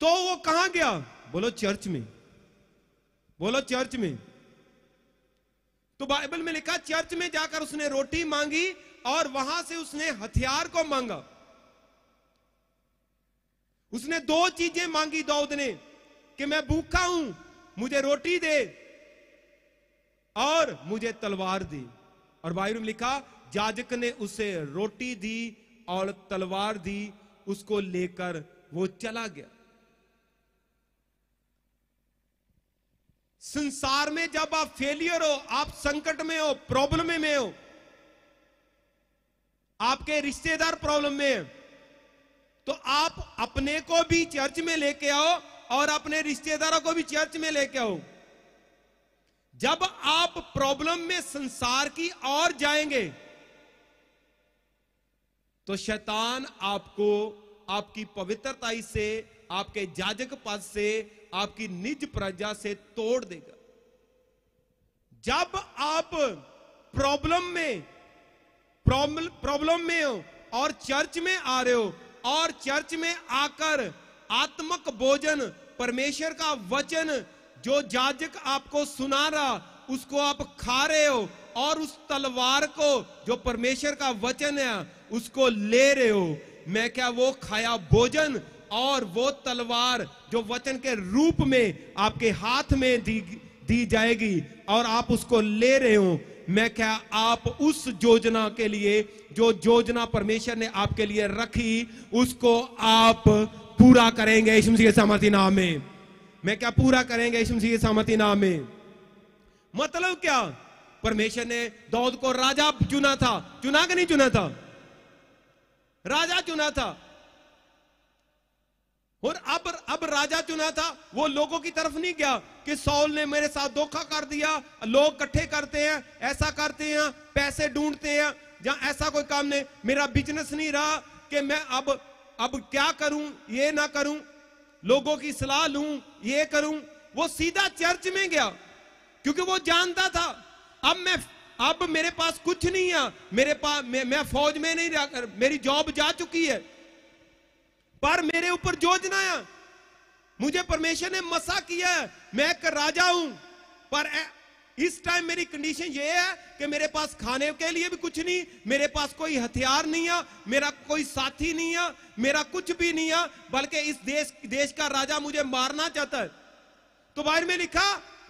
A: तो वो कहां गया बोलो चर्च में बोलो चर्च में तो बाइबल में लिखा चर्च में जाकर उसने रोटी मांगी और वहां से उसने हथियार को मांगा उसने दो चीजें मांगी दाऊद ने कि मैं भूखा हूं मुझे रोटी दे और मुझे तलवार दी और बाइरू में लिखा जाजक ने उसे रोटी दी और तलवार दी उसको लेकर वो चला गया संसार में जब आप फेलियर हो आप संकट में हो प्रॉब्लम में हो आपके रिश्तेदार प्रॉब्लम में तो आप अपने को भी चर्च में लेके आओ और अपने रिश्तेदारों को भी चर्च में लेके आओ जब आप प्रॉब्लम में संसार की ओर जाएंगे तो शैतान आपको आपकी पवित्रता से आपके जाजक पद से आपकी निज प्रजा से तोड़ देगा जब आप प्रॉब्लम में प्रॉब्लम में हो और चर्च में आ रहे हो और चर्च में आकर आत्मक भोजन परमेश्वर का वचन जो जाजक आपको सुना रहा उसको आप खा रहे हो और उस तलवार को जो परमेश्वर का वचन है उसको ले रहे हो मैं क्या वो खाया भोजन और वो तलवार जो वचन के रूप में आपके हाथ में दी दी जाएगी और आप उसको ले रहे हो मैं क्या आप उस योजना के लिए जो योजना परमेश्वर ने आपके लिए रखी उसको आप पूरा करेंगे यीशु सामर्थ्य नाम में मैं क्या पूरा करेंगे यीशु मसीह नाम में मतलब क्या परमेश्वर ने दौद को राजा चुना था चुना कि नहीं चुना था राजा चुना था और अब अब राजा चुना था वो लोगों की तरफ नहीं गया कि सौल ने मेरे साथ धोखा कर दिया लोग इकट्ठे करते हैं ऐसा करते हैं पैसे ढूंढते हैं जहां ऐसा कोई काम नहीं मेरा बिजनेस नहीं रहा कि मैं अब अब क्या करूं ये ना करूं लोगों की सलाह लू ये करूं वो सीधा चर्च में गया क्योंकि वो जानता था अब मैं अब मेरे पास कुछ नहीं है मेरे पास मैं, मैं फौज में नहीं रह मेरी जॉब जा चुकी है पर मेरे ऊपर योजना है मुझे परमेश्वर ने मसा किया है मैं एक राजा हूं पर इस टाइम मेरी कंडीशन ये है कि मेरे पास खाने के लिए भी कुछ नहीं मेरे पास कोई हथियार नहीं है मेरा कोई साथी नहीं है मेरा कुछ भी नहीं है बल्कि इस देश देश का राजा मुझे मारना चाहता है तो बाहर में लिखा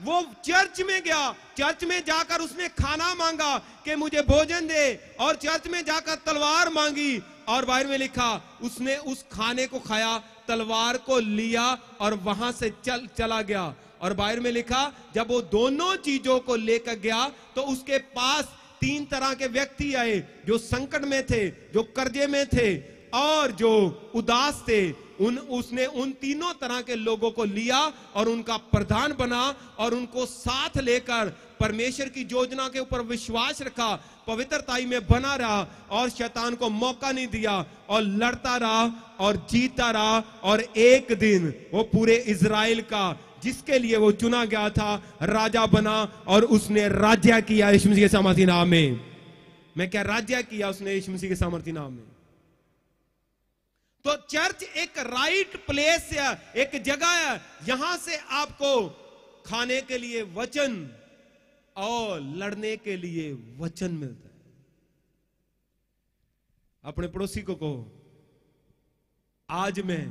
A: वो चर्च में गया चर्च में जाकर उसने खाना मांगा कि मुझे भोजन दे और चर्च में जाकर तलवार मांगी और बाहर में लिखा उसने उस खाने को खाया तलवार को लिया और वहां से चल चला गया और बाहर में लिखा जब वो दोनों चीजों को लेकर गया तो उसके पास तीन तरह के व्यक्ति आए जो संकट में थे जो कर्जे में थे और जो उदास थे उन उसने उन तीनों तरह के लोगों को लिया और उनका प्रधान बना और उनको साथ लेकर परमेश्वर की योजना के ऊपर विश्वास रखा पवित्रताई में बना रहा और शैतान को मौका नहीं दिया और लड़ता रहा और जीता रहा और एक दिन वो पूरे इसराइल का जिसके लिए वो चुना गया था राजा बना और उसने राज्य किया यशमसी के सामर्थी नाम में मैं क्या राज्य किया उसने यशमसी के सामर्थ्य नाम में तो चर्च एक राइट प्लेस है एक जगह है यहां से आपको खाने के लिए वचन और लड़ने के लिए वचन मिलता है अपने पड़ोसी को कहो आज मैं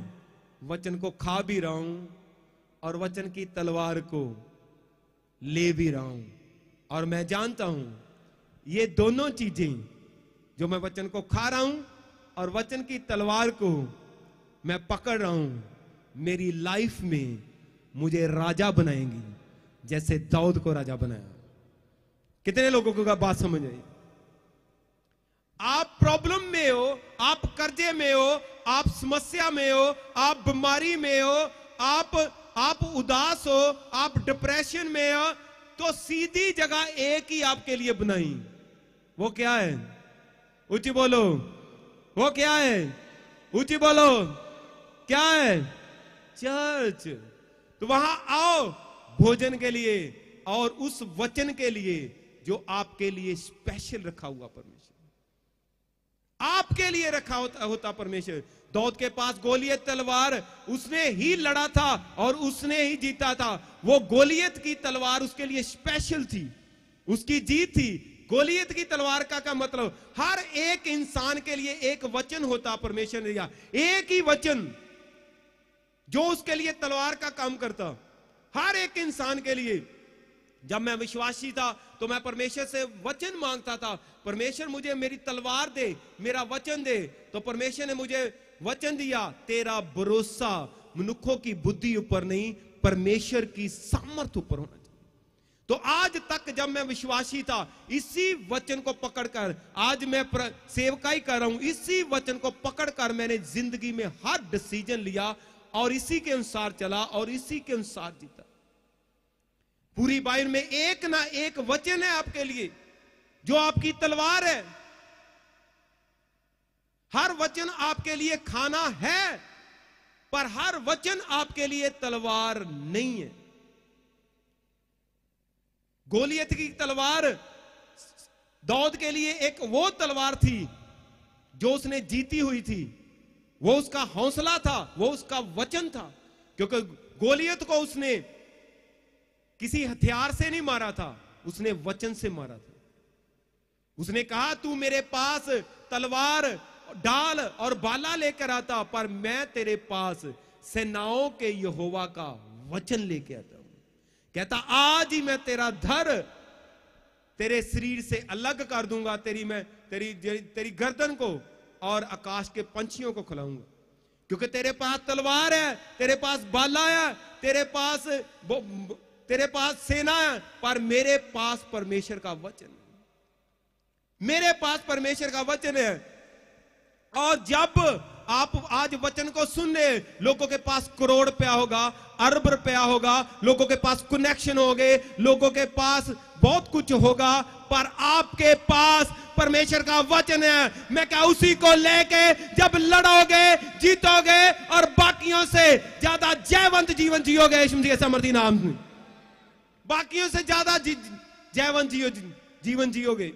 A: वचन को खा भी रहा हूं और वचन की तलवार को ले भी रहा हूं और मैं जानता हूं ये दोनों चीजें जो मैं वचन को खा रहा हूं और वचन की तलवार को मैं पकड़ रहा हूं मेरी लाइफ में मुझे राजा बनाएंगी जैसे दाऊद को राजा बनाया कितने लोगों को बात समझ आई आप प्रॉब्लम में हो आप कर्जे में हो आप समस्या में हो आप बीमारी में हो आप आप उदास हो आप डिप्रेशन में हो तो सीधी जगह एक ही आपके लिए बनाई वो क्या है ऊंची बोलो वो क्या है ऊंची बोलो क्या है चर्च तो वहां आओ भोजन के लिए और उस वचन के लिए जो आपके लिए स्पेशल रखा हुआ पर आपके लिए रखा होता होता परमेश्वर दौद के पास गोलियत तलवार उसने ही लड़ा था और उसने ही जीता था वो गोलियत की तलवार उसके लिए स्पेशल थी उसकी जीत थी गोलियत की तलवार का का मतलब हर एक इंसान के लिए एक वचन होता परमेश्वर ने दिया एक ही वचन जो उसके लिए तलवार का काम करता हर एक इंसान के लिए जब मैं विश्वासी था तो मैं परमेश्वर से वचन मांगता था परमेश्वर मुझे मेरी तलवार दे मेरा वचन दे तो परमेश्वर ने मुझे वचन दिया तेरा भरोसा मनुखों की बुद्धि ऊपर नहीं परमेश्वर की सामर्थ ऊपर होना चाहिए तो आज तक जब मैं विश्वासी था इसी वचन को पकड़कर आज मैं सेवकाई कर रहा हूं इसी वचन को पकड़कर मैंने जिंदगी में हर डिसीजन लिया और इसी के अनुसार चला और इसी के अनुसार जीता पूरी बाइबल में एक ना एक वचन है आपके लिए जो आपकी तलवार है हर वचन आपके लिए खाना है पर हर वचन आपके लिए तलवार नहीं है गोलियत की तलवार दाऊद के लिए एक वो तलवार थी जो उसने जीती हुई थी वो उसका हौसला था वो उसका वचन था क्योंकि गोलियत को उसने किसी हथियार से नहीं मारा था उसने वचन से मारा था उसने कहा तू मेरे पास तलवार डाल और बाला लेकर आता पर मैं तेरे पास सेनाओं के यहोवा का वचन लेके आता हूं कहता आज ही मैं तेरा धर तेरे शरीर से अलग कर दूंगा तेरी मैं तेरी तेरी गर्दन को और आकाश के पंछियों को खिलाऊंगा क्योंकि तेरे पास तलवार है तेरे पास बाला है तेरे पास तेरे पास सेना है पर मेरे पास परमेश्वर का वचन मेरे पास परमेश्वर का वचन है और जब आप आज वचन को सुन रहे लोगों के पास करोड़ रुपया होगा अरब रुपया होगा लोगों के पास कनेक्शन होंगे लोगों के पास बहुत कुछ होगा पर आपके पास परमेश्वर का वचन है मैं क्या उसी को लेके जब लड़ोगे जीतोगे और बाकियों से ज्यादा जयवंत जीवन जियोगे यीशु समर्थी नाम में बाकियों से ज्यादा जी, जियो जीवन जियोगे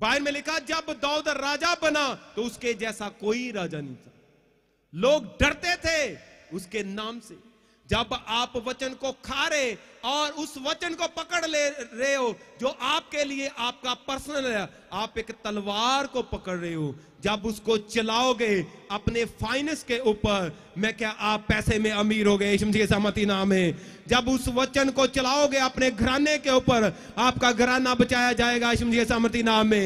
A: बाहर में लिखा जब दाऊद राजा बना तो उसके जैसा कोई राजा नहीं था लोग डरते थे उसके नाम से जब आप वचन को खा रहे और उस वचन को पकड़ ले रहे हो जो आपके लिए आपका पर्सनल है आप एक तलवार को पकड़ रहे हो जब उसको चलाओगे अपने फाइनेंस के ऊपर मैं क्या आप पैसे में अमीर हो गए के सहमति नाम है जब उस वचन को चलाओगे अपने घराने के ऊपर आपका घराना बचाया जाएगा के सहमति नाम है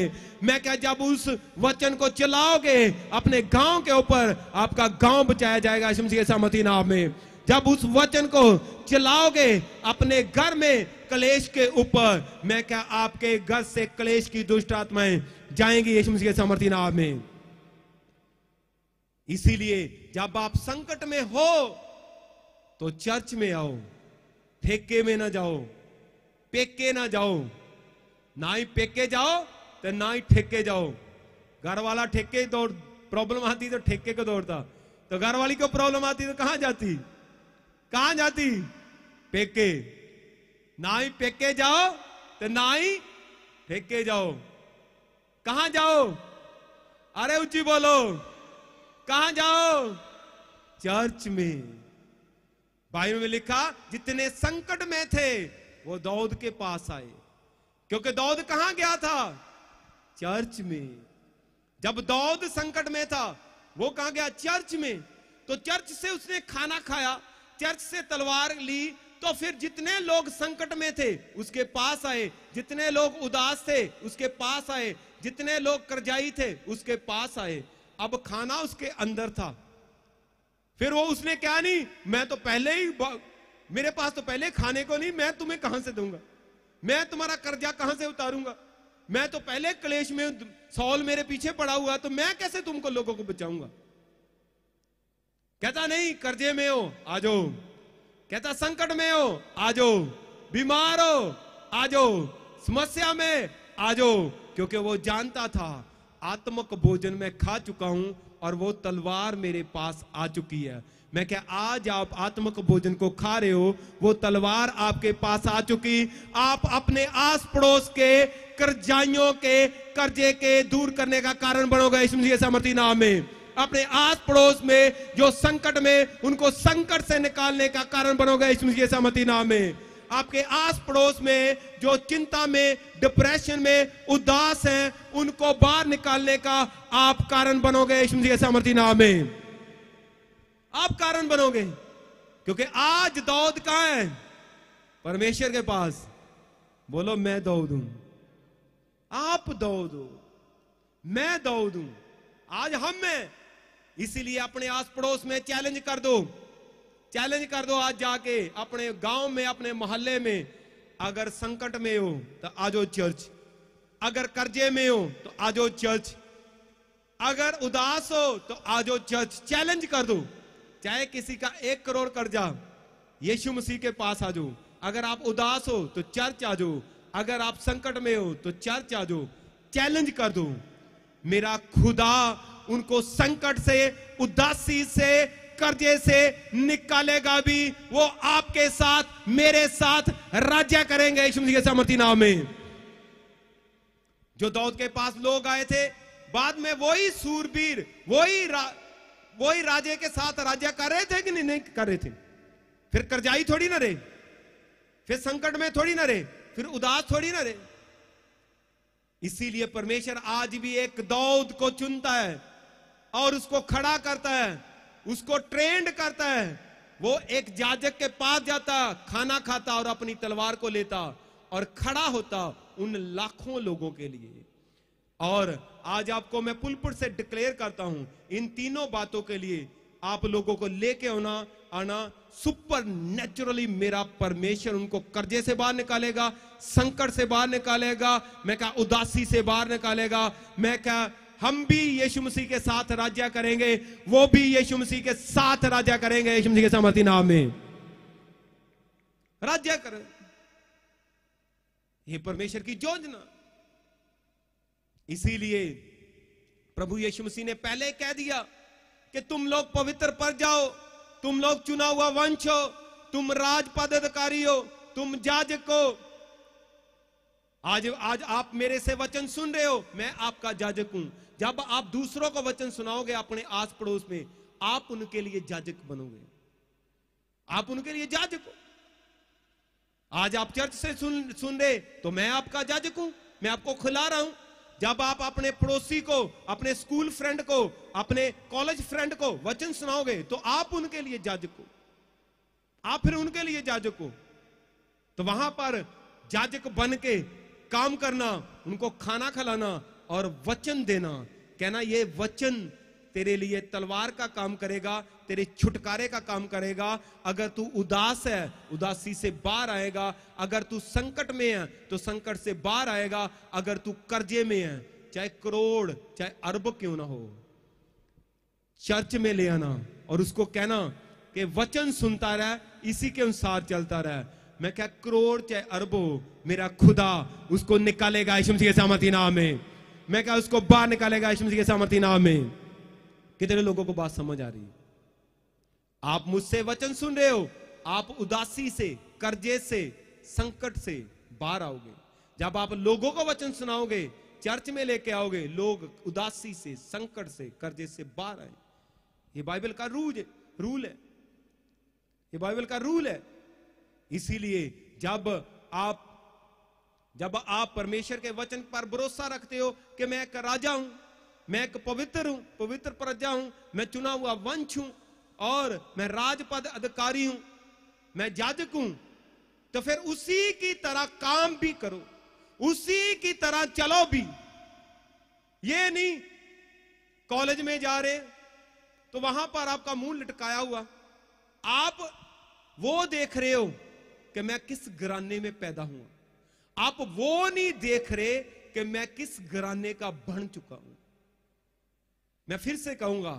A: मैं क्या जब उस वचन को चलाओगे अपने गांव के ऊपर आपका गांव बचाया जाएगा के सहमति नाम में जब उस वचन को चलाओगे अपने घर में कलेश के ऊपर मैं क्या आपके घर से कलेश की दुष्ट आत्माएं जाएंगी यीशु मसीह के सामर्थी नाम में इसीलिए जब आप संकट में हो तो चर्च में आओ ठेके में ना जाओ पेके ना जाओ ना ही पेके जाओ तो ना ही ठेके जाओ घर वाला ठेके दौड़ प्रॉब्लम आती तो ठेके को दौड़ता तो घर वाली को प्रॉब्लम आती तो कहां जाती कहा जाती पेके ना ही पेके जाओ तो ना ही फेंके जाओ कहा जाओ अरे उची बोलो कहा जाओ चर्च में बाइबल में लिखा जितने संकट में थे वो दाऊद के पास आए क्योंकि दाऊद कहां गया था चर्च में जब दाऊद संकट में था वो कहा गया चर्च में तो चर्च से उसने खाना खाया चर्च से तलवार ली तो फिर जितने लोग संकट में थे उसके पास आए जितने लोग उदास थे उसके पास आए जितने लोग करजाई थे उसके पास आए अब खाना उसके अंदर था फिर वो उसने क्या नहीं मैं तो पहले ही मेरे पास तो पहले खाने को नहीं मैं तुम्हें कहां से दूंगा मैं तुम्हारा कर्जा कहां से उतारूंगा मैं तो पहले क्लेश में सौल मेरे पीछे पड़ा हुआ तो मैं कैसे तुमको लोगों को बचाऊंगा कहता नहीं कर्जे में हो आ जाओ कहता संकट में हो आ जाओ बीमार हो आ जाओ समस्या में आ जाओ क्योंकि वो जानता था आत्मक भोजन में खा चुका हूं और वो तलवार मेरे पास आ चुकी है मैं क्या आज आप आत्मक भोजन को खा रहे हो वो तलवार आपके पास आ चुकी आप अपने आस पड़ोस के कर्जाइयों के कर्जे के दूर करने का कारण बनोगे इसमें सामर्थी नाम में अपने आस पड़ोस में जो संकट में उनको संकट से निकालने का कारण बनोगे इसमें सहमति नाम में आपके आस पड़ोस में जो चिंता में डिप्रेशन में उदास हैं उनको बाहर निकालने का आप कारण बनोगे इसमें सहमति नाम में आप कारण बनोगे क्योंकि आज दौद कहा है परमेश्वर के पास बोलो मैं दौद हूं आप दौद हो मैं दौद हूं आज हम में इसीलिए अपने आस पड़ोस में चैलेंज कर दो चैलेंज कर दो आज जाके अपने गांव में अपने मोहल्ले में अगर संकट में हो तो आज चर्च अगर कर्जे में हो तो आ जाओ चर्च अगर उदास हो तो आज चर्च चैलेंज कर दो चाहे किसी का एक करोड़ कर्जा यीशु मसीह के पास आ जाओ अगर आप उदास हो तो चर्च आ जाओ अगर आप संकट में हो तो चर्च आ जाओ चैलेंज कर दो मेरा खुदा उनको संकट से उदासी से कर्जे से निकालेगा भी वो आपके साथ मेरे साथ राज्य करेंगे के सामर्थी नाम में जो दौद के पास लोग आए थे बाद में वही सूरबीर वही रा, वही राजे के साथ राज्य कर रहे थे कि नहीं, नहीं कर रहे थे फिर कर्जाई थोड़ी ना रहे फिर संकट में थोड़ी ना रहे फिर उदास थोड़ी ना रहे इसीलिए परमेश्वर आज भी एक दौद को चुनता है और उसको खड़ा करता है उसको ट्रेंड करता है वो एक जाजक के पास जाता खाना खाता और अपनी तलवार को लेता और खड़ा होता उन लाखों लोगों के लिए और आज आपको मैं पुलपुर से डिक्लेयर करता हूं इन तीनों बातों के लिए आप लोगों को लेके होना आना सुपर नेचुरली मेरा परमेश्वर उनको कर्जे से बाहर निकालेगा संकट से बाहर निकालेगा मैं क्या उदासी से बाहर निकालेगा मैं क्या हम भी यीशु मसीह के साथ राज्य करेंगे वो भी यीशु मसीह के साथ राज्य करेंगे यीशु मसीह के सामर्थी नाम में राज्य कर ये परमेश्वर की योजना इसीलिए प्रभु यीशु मसीह ने पहले कह दिया कि तुम लोग पवित्र पर जाओ तुम लोग चुना हुआ वंश हो तुम राजपद अधिकारी हो तुम जाजक हो आज आज आप मेरे से वचन सुन रहे हो मैं आपका जाजक हूं जब आप दूसरों को वचन सुनाओगे अपने आस पड़ोस में आप उनके लिए जाजक बनोगे आप उनके लिए जाजक हो आज आप चर्च से सुन सुन रहे तो मैं आपका जाजक हूं मैं आपको खुला रहा हूं जब आप अपने पड़ोसी को अपने स्कूल फ्रेंड को अपने कॉलेज फ्रेंड को वचन सुनाओगे तो आप उनके लिए जाजक हो आप फिर उनके लिए जाजक हो तो वहां पर जाजक बन के काम करना उनको खाना खिलाना और वचन देना कहना ये वचन तेरे लिए तलवार का काम करेगा तेरे छुटकारे का काम करेगा अगर तू उदास है उदासी से बाहर आएगा अगर तू संकट में है तो संकट से बाहर आएगा अगर तू कर्जे में है चाहे करोड़ चाहे अरब क्यों ना हो चर्च में ले आना और उसको कहना कि वचन सुनता रह इसी के अनुसार चलता रह मैं क्या करोड़ चाहे अरब हो मेरा खुदा उसको निकालेगा के सामती नाम में मैं क्या उसको बाहर निकालेगा यीशु मसीह के सामर्थी नाम में कितने लोगों को बात समझ आ रही है आप मुझसे वचन सुन रहे हो आप उदासी से कर्जे से संकट से बाहर आओगे जब आप लोगों को वचन सुनाओगे चर्च में लेके आओगे लोग उदासी से संकट से कर्जे से बाहर आए ये बाइबल का रूज रूल है ये बाइबल का रूल है इसीलिए जब आप जब आप परमेश्वर के वचन पर भरोसा रखते हो कि मैं एक राजा हूं मैं एक पवित्र हूं पवित्र प्रजा हूं मैं चुना हुआ वंश हूं और मैं राजपद अधिकारी हूं मैं जाजक हूं तो फिर उसी की तरह काम भी करो उसी की तरह चलो भी ये नहीं कॉलेज में जा रहे तो वहां पर आपका मुंह लटकाया हुआ आप वो देख रहे हो कि मैं किस घराने में पैदा हुआ आप वो नहीं देख रहे कि मैं किस घराने का बन चुका हूं मैं फिर से कहूंगा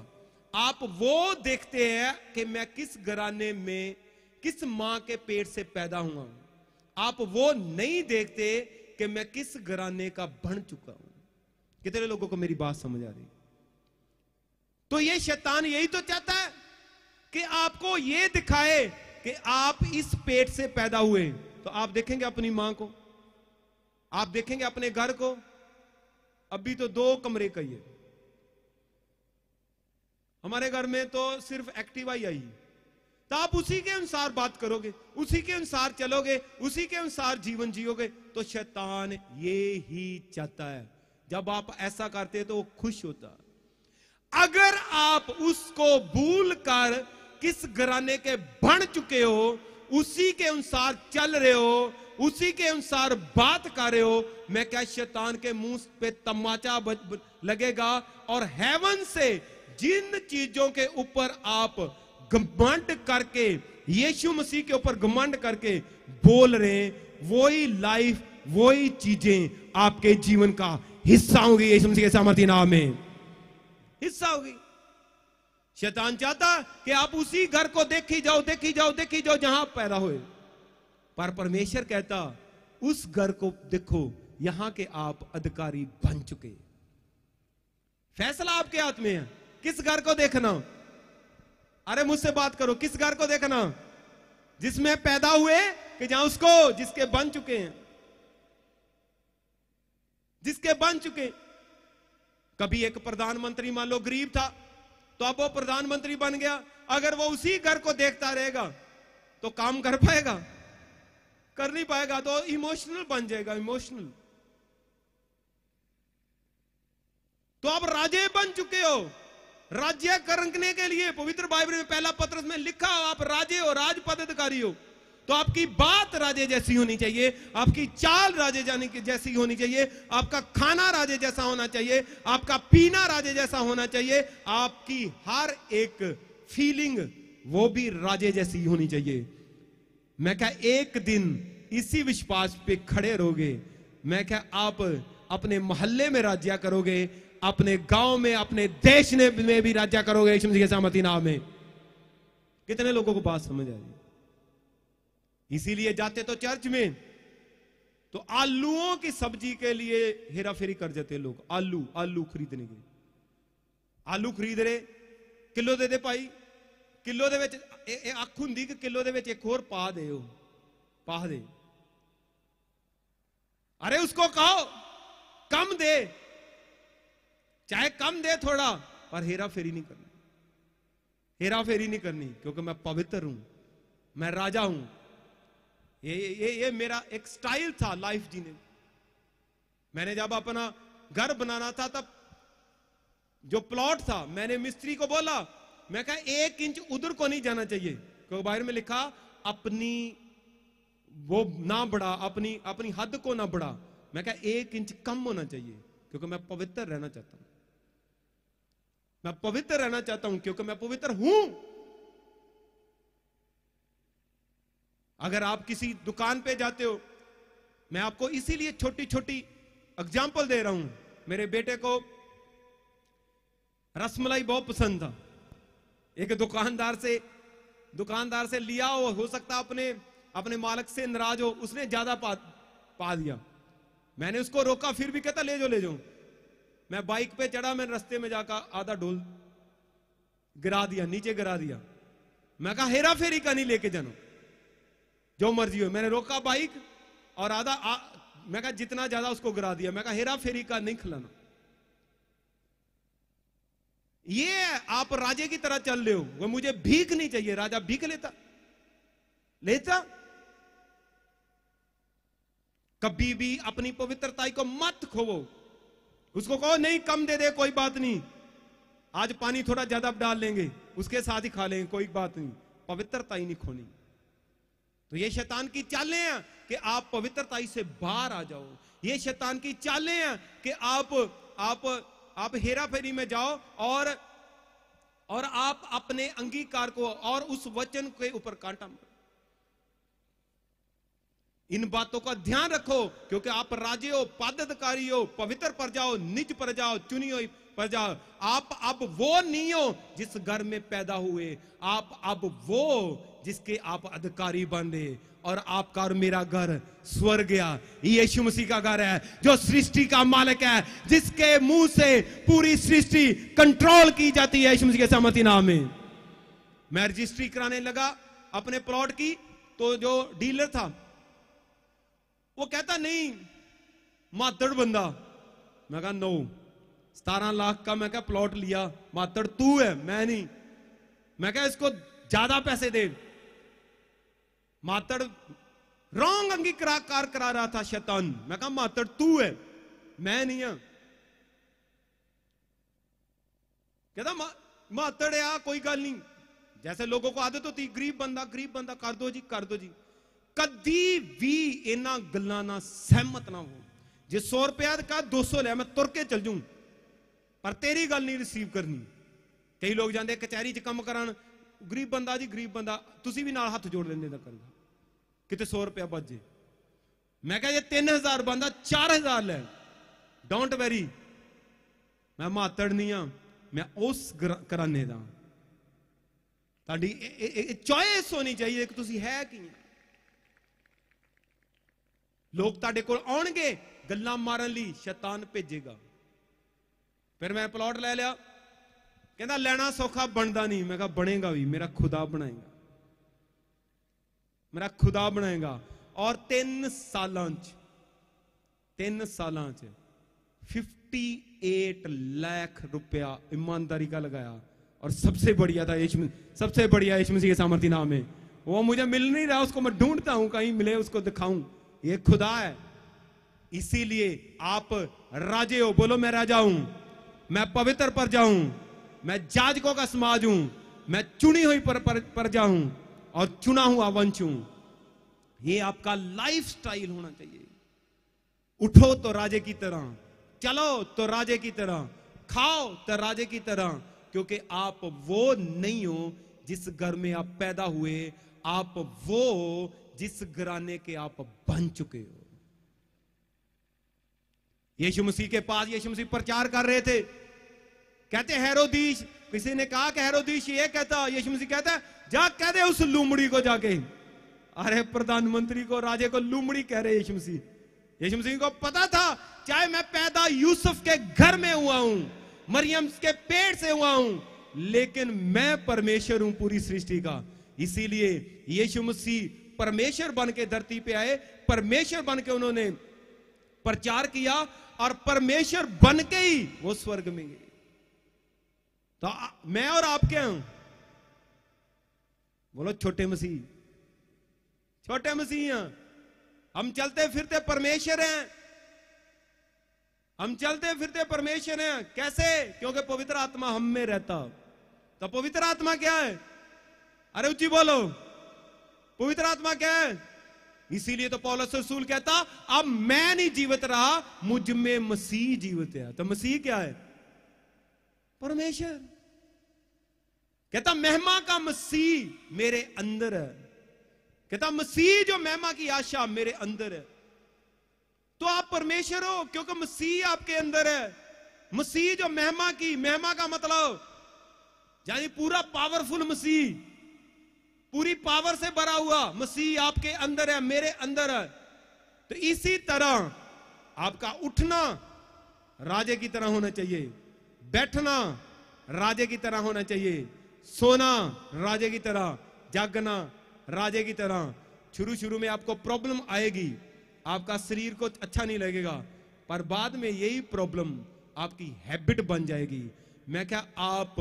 A: आप वो देखते हैं कि मैं किस घराने में किस मां के पेट से पैदा हुआ हूं आप वो नहीं देखते कि मैं किस घराने का बन चुका हूं कितने लोगों को मेरी बात समझ आ रही तो ये शैतान यही तो चाहता है कि आपको ये दिखाए कि आप इस पेट से पैदा हुए तो आप देखेंगे अपनी मां को आप देखेंगे अपने घर को अभी तो दो कमरे का ही है हमारे घर में तो सिर्फ एक्टिवा ही आई तो आप उसी के अनुसार बात करोगे उसी के अनुसार चलोगे उसी के अनुसार जीवन जियोगे तो शैतान ये ही चाहता है जब आप ऐसा करते तो वो खुश होता अगर आप उसको भूल कर किस घराने के बन चुके हो उसी के अनुसार चल रहे हो उसी के अनुसार बात कर रहे हो मैं क्या शैतान के मुंह पे तमाचा लगेगा और हेवन से जिन चीजों के ऊपर आप घमंड करके यीशु मसीह के ऊपर घमंड करके बोल रहे हैं वही लाइफ वही चीजें आपके जीवन का हिस्सा होगी यीशु मसीह के सामर्थ्य नाम में हिस्सा होगी शैतान चाहता कि आप उसी घर को देखी जाओ देखी जाओ देखी जाओ जहां पैदा हुए पर परमेश्वर कहता उस घर को देखो यहां के आप अधिकारी बन चुके फैसला आपके हाथ में है किस घर को देखना अरे मुझसे बात करो किस घर को देखना जिसमें पैदा हुए कि जहां उसको जिसके बन चुके हैं जिसके बन चुके कभी एक प्रधानमंत्री मान लो गरीब था तो अब वो प्रधानमंत्री बन गया अगर वो उसी घर को देखता रहेगा तो काम कर पाएगा कर नहीं पाएगा तो इमोशनल बन जाएगा इमोशनल तो आप राजे बन चुके हो राज्य करने के लिए पवित्र बाइबल में पहला पत्र में लिखा आप राजे हो राज पदाधिकारी हो तो आपकी बात राजे जैसी होनी चाहिए आपकी चाल राजे जाने की जैसी होनी चाहिए आपका खाना राजे जैसा होना चाहिए आपका पीना राजे जैसा होना चाहिए आपकी हर एक फीलिंग वो भी राजे जैसी होनी चाहिए मैं क्या एक दिन इसी विश्वास पे खड़े रहोगे मैं क्या आप अपने मोहल्ले में राज्या करोगे अपने गांव में अपने देश ने में भी राज्य करोगे सहमति के सामती नाम में कितने लोगों को बात समझ आई इसीलिए जाते तो चर्च में तो आलूओं की सब्जी के लिए हेरा फेरी कर जाते लोग आलू आलू खरीदने के आलू खरीद रहे किलो दे दे भाई किलो दे अख होंगी कि किलो दे एक होर पा दे पा दे अरे उसको कहो कम दे चाहे कम दे थोड़ा पर हेरा फेरी नहीं करनी हेरा फेरी नहीं करनी क्योंकि मैं पवित्र हूं मैं राजा हूं ये ये ये मेरा एक स्टाइल था लाइफ जीने मैंने जब अपना घर बनाना था तब जो प्लॉट था मैंने मिस्त्री को बोला मैं कहा एक इंच उधर को नहीं जाना चाहिए क्योंकि बाहर में लिखा अपनी वो ना बढ़ा अपनी अपनी हद को ना बढ़ा मैं कहा एक इंच कम होना चाहिए क्योंकि मैं पवित्र रहना चाहता हूं मैं पवित्र रहना चाहता हूं क्योंकि मैं पवित्र हूं अगर आप किसी दुकान पे जाते हो मैं आपको इसीलिए छोटी छोटी एग्जाम्पल दे रहा हूं मेरे बेटे को रसमलाई बहुत पसंद था एक दुकानदार से दुकानदार से लिया हो हो सकता अपने अपने मालिक से नाराज हो उसने ज्यादा पा, पा दिया मैंने उसको रोका फिर भी कहता ले जाओ ले जाओ मैं बाइक पे चढ़ा मैंने रस्ते में जाकर आधा ढोल गिरा दिया नीचे गिरा दिया मैं कहा हेरा फेरी का नहीं लेके जानो जो मर्जी हो मैंने रोका बाइक और आधा मैं कहा जितना ज्यादा उसको गिरा दिया मैं कहा हेरा फेरी का नहीं खिलाना ये आप राजे की तरह चल रहे हो वो मुझे भीख नहीं चाहिए राजा भीख लेता लेता कभी भी अपनी पवित्रता को मत खोवो उसको कहो नहीं कम दे दे कोई बात नहीं आज पानी थोड़ा ज्यादा डाल लेंगे उसके साथ ही खा लेंगे कोई बात नहीं पवित्रता ही नहीं खोनी तो ये शैतान की चालें हैं कि आप पवित्रता से बाहर आ जाओ ये शैतान की चालें हैं कि आप आप आप हेरा फेरी में जाओ और और आप अपने अंगीकार को और उस वचन के ऊपर कांटा मारो इन बातों का ध्यान रखो क्योंकि आप राजे हो पादकारी हो पवित्र पर जाओ निज पर जाओ चुनियो पर जाओ आप अब वो नहीं हो जिस घर में पैदा हुए आप अब वो जिसके आप अधिकारी बन दे और आपका और मेरा घर स्वर गया यीशु मसीह का घर है जो सृष्टि का मालिक है जिसके मुंह से पूरी सृष्टि कंट्रोल की जाती है यीशु मसीह के सहमति नाम में मैं रजिस्ट्री कराने लगा अपने प्लॉट की तो जो डीलर था वो कहता नहीं मातड़ बंदा मैं कहा नो सतारह लाख का मैं क्या प्लॉट लिया मातड़ तू है मैं नहीं मैं क्या इसको ज्यादा पैसे दे मातड़ रॉन्ग अंगीकार करा रहा था शैतान मैं कहा मातड़ तू है मैं नहीं हूं कहता मातड़ आ कोई गल नहीं जैसे लोगों को आदत होती गरीब बंदा गरीब बंदा कर दो जी कर दो जी कदी भी इन्हों गलों सहमत ना हो जे सौ रुपया कहा दो सौ लिया मैं तुर के चल जू पर तेरी गल नहीं रिसीव करनी कई लोग जाते कचहरी च कम करान ਗਰੀਬ ਬੰਦਾ ਜੀ ਗਰੀਬ ਬੰਦਾ ਤੁਸੀਂ ਵੀ ਨਾਲ ਹੱਥ ਜੋੜ ਲੈਂਦੇ ਤਾਂ ਕਰੋ ਕਿਤੇ 100 ਰੁਪਿਆ ਬਚ ਜੇ ਮੈਂ ਕਹਾਂ ਜੇ 3000 ਬੰਦਾ 4000 ਲੈ ਡੋਂਟ ਵੈਰੀ ਮੈਂ ਮਾਤੜ ਨਹੀਂ ਆ ਮੈਂ ਉਸ ਕਰਾਨੇ ਦਾ ਤੁਹਾਡੀ ਇਹ ਚੋਇਸ ਹੋਣੀ ਚਾਹੀਏ ਕਿ ਤੁਸੀਂ ਹੈ ਕੀ ਲੋਕ ਤੁਹਾਡੇ ਕੋਲ ਆਉਣਗੇ ਗੱਲਾਂ ਮਾਰਨ ਲਈ ਸ਼ੈਤਾਨ ਭੇਜੇਗਾ ਫਿਰ ਮੈਂ ਪਲਾਟ ਲੈ ਲਿਆ कहना लैना सौखा बनता नहीं मैं ਕਿਹਾ बनेगा भी मेरा खुदा बनाएगा मेरा खुदा बनाएगा और तीन ਸਾਲਾਂ तीन 3 फिफ्टी एट लाख रुपया ईमानदारी का लगाया और सबसे बढ़िया था यीशु सबसे बढ़िया यीशु मसीह के सामर्थ्य नाम है वो मुझे मिल नहीं रहा उसको मैं ढूंढता हूं कहीं मिले उसको दिखाऊं ये खुदा है इसीलिए आप राजे हो बोलो मैं राजा हूं मैं पवित्र पर जाऊं मैं जाजकों का समाज हूं मैं चुनी हुई पर, पर, प्रजा हूं और चुना हुआ वंश हूं ये आपका लाइफस्टाइल होना चाहिए उठो तो राजे की तरह चलो तो राजे की तरह खाओ तो राजे की तरह क्योंकि आप वो नहीं हो जिस घर में आप पैदा हुए आप वो जिस घराने के आप बन चुके हो यीशु मसीह के पास यीशु मसीह प्रचार कर रहे थे कहते हैरोदीश किसी ने कहा कि हैरोदीश ये कहता यशु मसीह कहता है जा कह दे उस लूमड़ी को जाके अरे प्रधानमंत्री को राजे को लूमड़ी कह रहे यशु मसीह यशु मसीह को पता था चाहे मैं पैदा यूसुफ के घर में हुआ हूं मरियम के पेड़ से हुआ हूं लेकिन मैं परमेश्वर हूं पूरी सृष्टि का इसीलिए यीशु मसीह परमेश्वर बन के धरती पे आए परमेश्वर बन के उन्होंने प्रचार किया और परमेश्वर बन के ही वो स्वर्ग में गए तो आ, मैं और आप क्या हूं बोलो छोटे मसीह छोटे मसीह हैं हम चलते फिरते परमेश्वर हैं हम चलते फिरते परमेश्वर हैं कैसे क्योंकि पवित्र आत्मा हम में रहता तो पवित्र आत्मा क्या है अरे उची बोलो पवित्र आत्मा क्या है इसीलिए तो पौलस रसूल कहता अब मैं नहीं जीवित रहा मुझ में मसीह जीवित है तो मसीह क्या है परमेश्वर कहता महिमा का मसीह मेरे अंदर है कहता मसीह जो महिमा की आशा मेरे अंदर है तो आप परमेश्वर हो क्योंकि मसीह आपके अंदर है मसीह जो महिमा की महिमा का मतलब यानी पूरा पावरफुल मसीह पूरी पावर से भरा हुआ मसीह आपके अंदर है मेरे अंदर है तो इसी तरह आपका उठना राजे की तरह होना चाहिए बैठना राजे की तरह होना चाहिए सोना राजे की तरह जागना राजे की तरह शुरू शुरू में आपको प्रॉब्लम आएगी आपका शरीर को अच्छा नहीं लगेगा पर बाद में यही प्रॉब्लम आपकी हैबिट बन जाएगी मैं क्या आप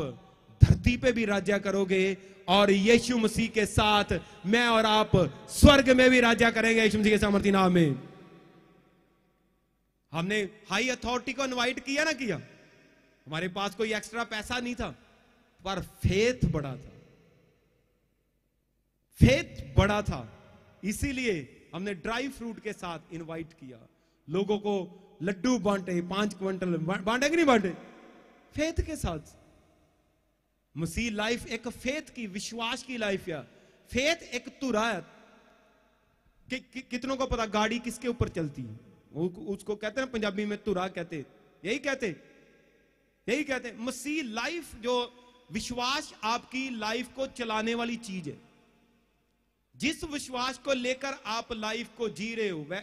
A: धरती पे भी राज्य करोगे और यीशु मसीह के साथ मैं और आप स्वर्ग में भी राज्य करेंगे यीशु मसीह के सामर्थ्य नाम में हमने हाई अथॉरिटी को इनवाइट किया ना किया हमारे पास कोई एक्स्ट्रा पैसा नहीं था पर फेथ बड़ा था फेथ बड़ा था इसीलिए हमने ड्राई फ्रूट के साथ इनवाइट किया लोगों को लड्डू बांटे पांच क्विंटल बांटे कि नहीं बांटे फेथ के साथ मसीह लाइफ एक फेथ की विश्वास की लाइफ या फेथ एक तुरा है कि, कि, कितनों को पता गाड़ी किसके ऊपर चलती है उसको कहते हैं पंजाबी में तुरा कहते यही कहते यही कहते हैं मसीह लाइफ जो विश्वास आपकी लाइफ को चलाने वाली चीज है जिस विश्वास को लेकर आप लाइफ को जी रहे हो वै,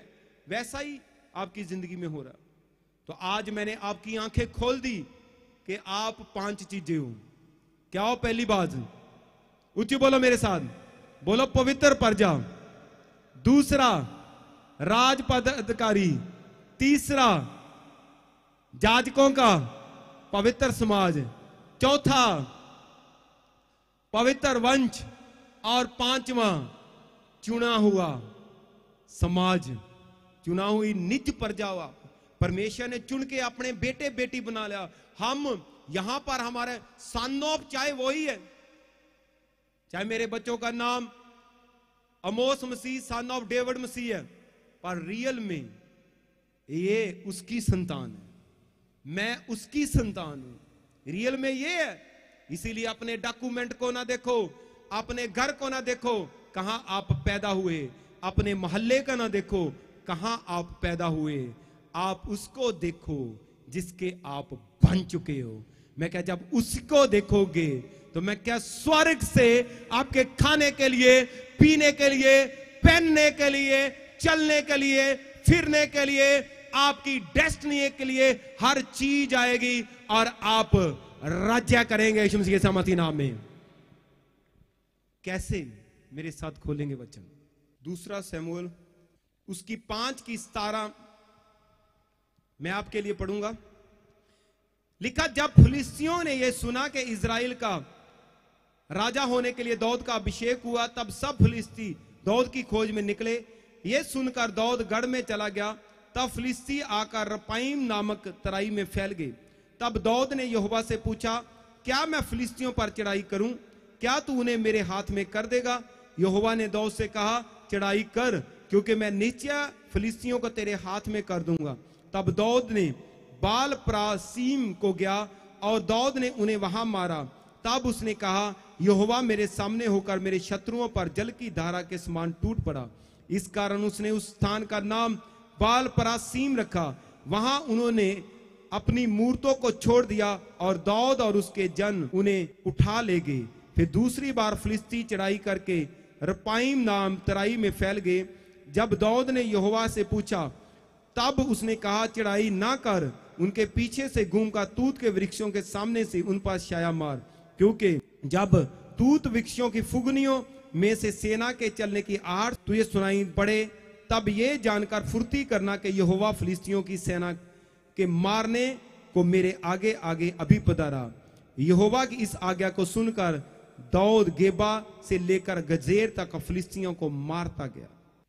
A: वैसा ही आपकी जिंदगी में हो रहा तो आज मैंने आपकी आंखें खोल दी कि आप पांच चीजें हो क्या हो पहली बात उची बोलो मेरे साथ बोलो पवित्र प्रजा दूसरा राजपद अधिकारी तीसरा जाजकों का पवित्र समाज चौथा पवित्र वंश और पांचवा चुना हुआ समाज चुना हुई निज प्रजा परमेश्वर ने चुन के अपने बेटे बेटी बना लिया हम यहां पर हमारे सानोप चाहे वही है चाहे मेरे बच्चों का नाम Amos Masih son of David Masih है पर रियल में ये उसकी संतान है मैं उसकी संतान हूं रियल में ये है इसीलिए अपने डॉक्यूमेंट को ना देखो अपने घर को ना देखो कहां आप पैदा हुए अपने मोहल्ले का ना देखो कहां आप पैदा हुए आप उसको देखो जिसके आप बन चुके हो मैं क्या जब उसको देखोगे तो मैं क्या स्वर्ग से आपके खाने के लिए पीने के लिए पहनने के लिए चलने के लिए फिरने के लिए आपकी डेस्टनी के लिए हर चीज आएगी और आप राज्य करेंगे के सामती नाम में कैसे मेरे साथ खोलेंगे वचन दूसरा सैमुअल उसकी पांच की सतारा मैं आपके लिए पढ़ूंगा लिखा जब फुलिस्तियों ने यह सुना कि इज़राइल का राजा होने के लिए दौद का अभिषेक हुआ तब सब फुलिस्ती दौद की खोज में निकले यह सुनकर दौद गढ़ में चला गया तब फिलिस्ती आकर रपाइम नामक तराई में फैल गए तब दौद ने यहोवा से पूछा क्या मैं फिलिस्तियों पर चढ़ाई करूं क्या तू उन्हें मेरे हाथ में कर देगा यहोवा ने दौद से कहा चढ़ाई कर क्योंकि मैं निश्चय फिलिस्तियों को तेरे हाथ में कर दूंगा तब दौद ने बाल प्रासीम को गया और दौद ने उन्हें वहां मारा तब उसने कहा यहोवा मेरे सामने होकर मेरे शत्रुओं पर जल की धारा के समान टूट पड़ा इस कारण उसने उस स्थान का नाम बाल परासीम रखा वहां उन्होंने अपनी मूर्तों को छोड़ दिया और दाऊद और उसके जन उन्हें उठा ले गए फिर दूसरी बार फिलिस्ती चढ़ाई करके रपाइम नाम तराई में फैल गए जब दाऊद ने यहोवा से पूछा तब उसने कहा चढ़ाई ना कर उनके पीछे से घूम का तूत के वृक्षों के सामने से उन पर छाया मार क्योंकि जब तूत वृक्षों की फुगनियों में से सेना के चलने की आर तुझे सुनाई पड़े तब ये जानकर फुर्ती करना कि यहोवा फिलिस्तियों की सेना के मारने को मेरे आगे आगे अभी पधारा यहोवा की इस आज्ञा को सुनकर दाऊद गेबा से लेकर गजेर तक फिलिस्तियों को मारता गया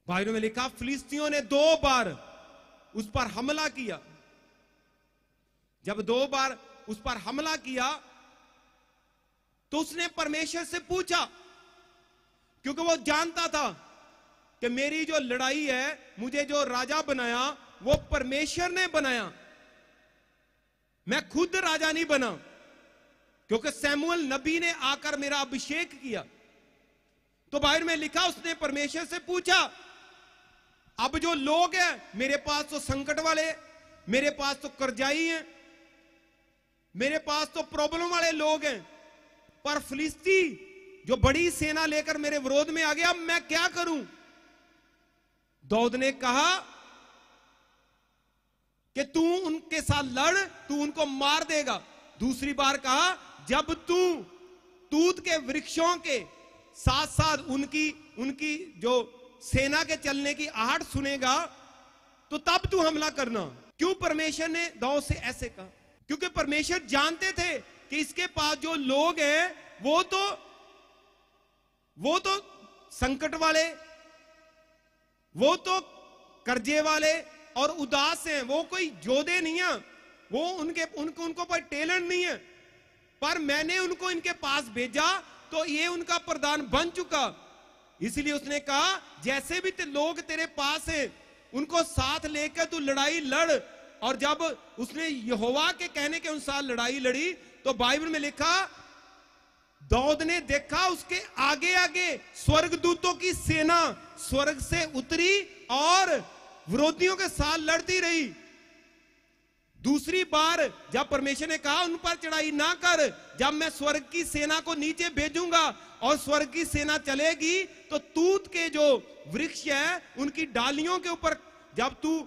A: भाइयों में लिखा फिलिस्तियों ने दो बार उस पर हमला किया जब दो बार उस पर हमला किया तो उसने परमेश्वर से पूछा क्योंकि वो जानता था कि मेरी जो लड़ाई है मुझे जो राजा बनाया वो परमेश्वर ने बनाया मैं खुद राजा नहीं बना क्योंकि सैमुअल नबी ने आकर मेरा अभिषेक किया तो बाहर में लिखा उसने परमेश्वर से पूछा अब जो लोग हैं मेरे पास तो संकट वाले मेरे पास तो कर्जाई हैं मेरे पास तो प्रॉब्लम वाले लोग हैं पर फिलिस्ती जो बड़ी सेना लेकर मेरे विरोध में आ गया अब मैं क्या करूं दौद ने कहा कि तू उनके साथ लड़ तू उनको मार देगा दूसरी बार कहा जब तू तूत के वृक्षों के साथ साथ उनकी उनकी जो सेना के चलने की आहट सुनेगा तो तब तू हमला करना क्यों परमेश्वर ने दौद से ऐसे कहा क्योंकि परमेश्वर जानते थे कि इसके पास जो लोग हैं वो तो वो तो संकट वाले वो तो कर्जे वाले और उदास हैं वो कोई जोधे नहीं है वो उनके उनको उनको पर टैलेंट नहीं है पर मैंने उनको इनके पास भेजा तो ये उनका प्रधान बन चुका इसलिए उसने कहा जैसे भी ते लोग तेरे पास हैं उनको साथ लेकर तू लड़ाई लड़ और जब उसने यहोवा के कहने के अनुसार लड़ाई लड़ी तो बाइबल में लिखा दौद ने देखा उसके आगे आगे स्वर्ग दूतों की सेना स्वर्ग से उतरी और विरोधियों के साथ लड़ती रही दूसरी बार जब परमेश्वर ने कहा उन पर चढ़ाई ना कर जब मैं स्वर्ग की सेना को नीचे भेजूंगा और स्वर्ग की सेना चलेगी तो तूत के जो वृक्ष है उनकी डालियों के ऊपर जब तू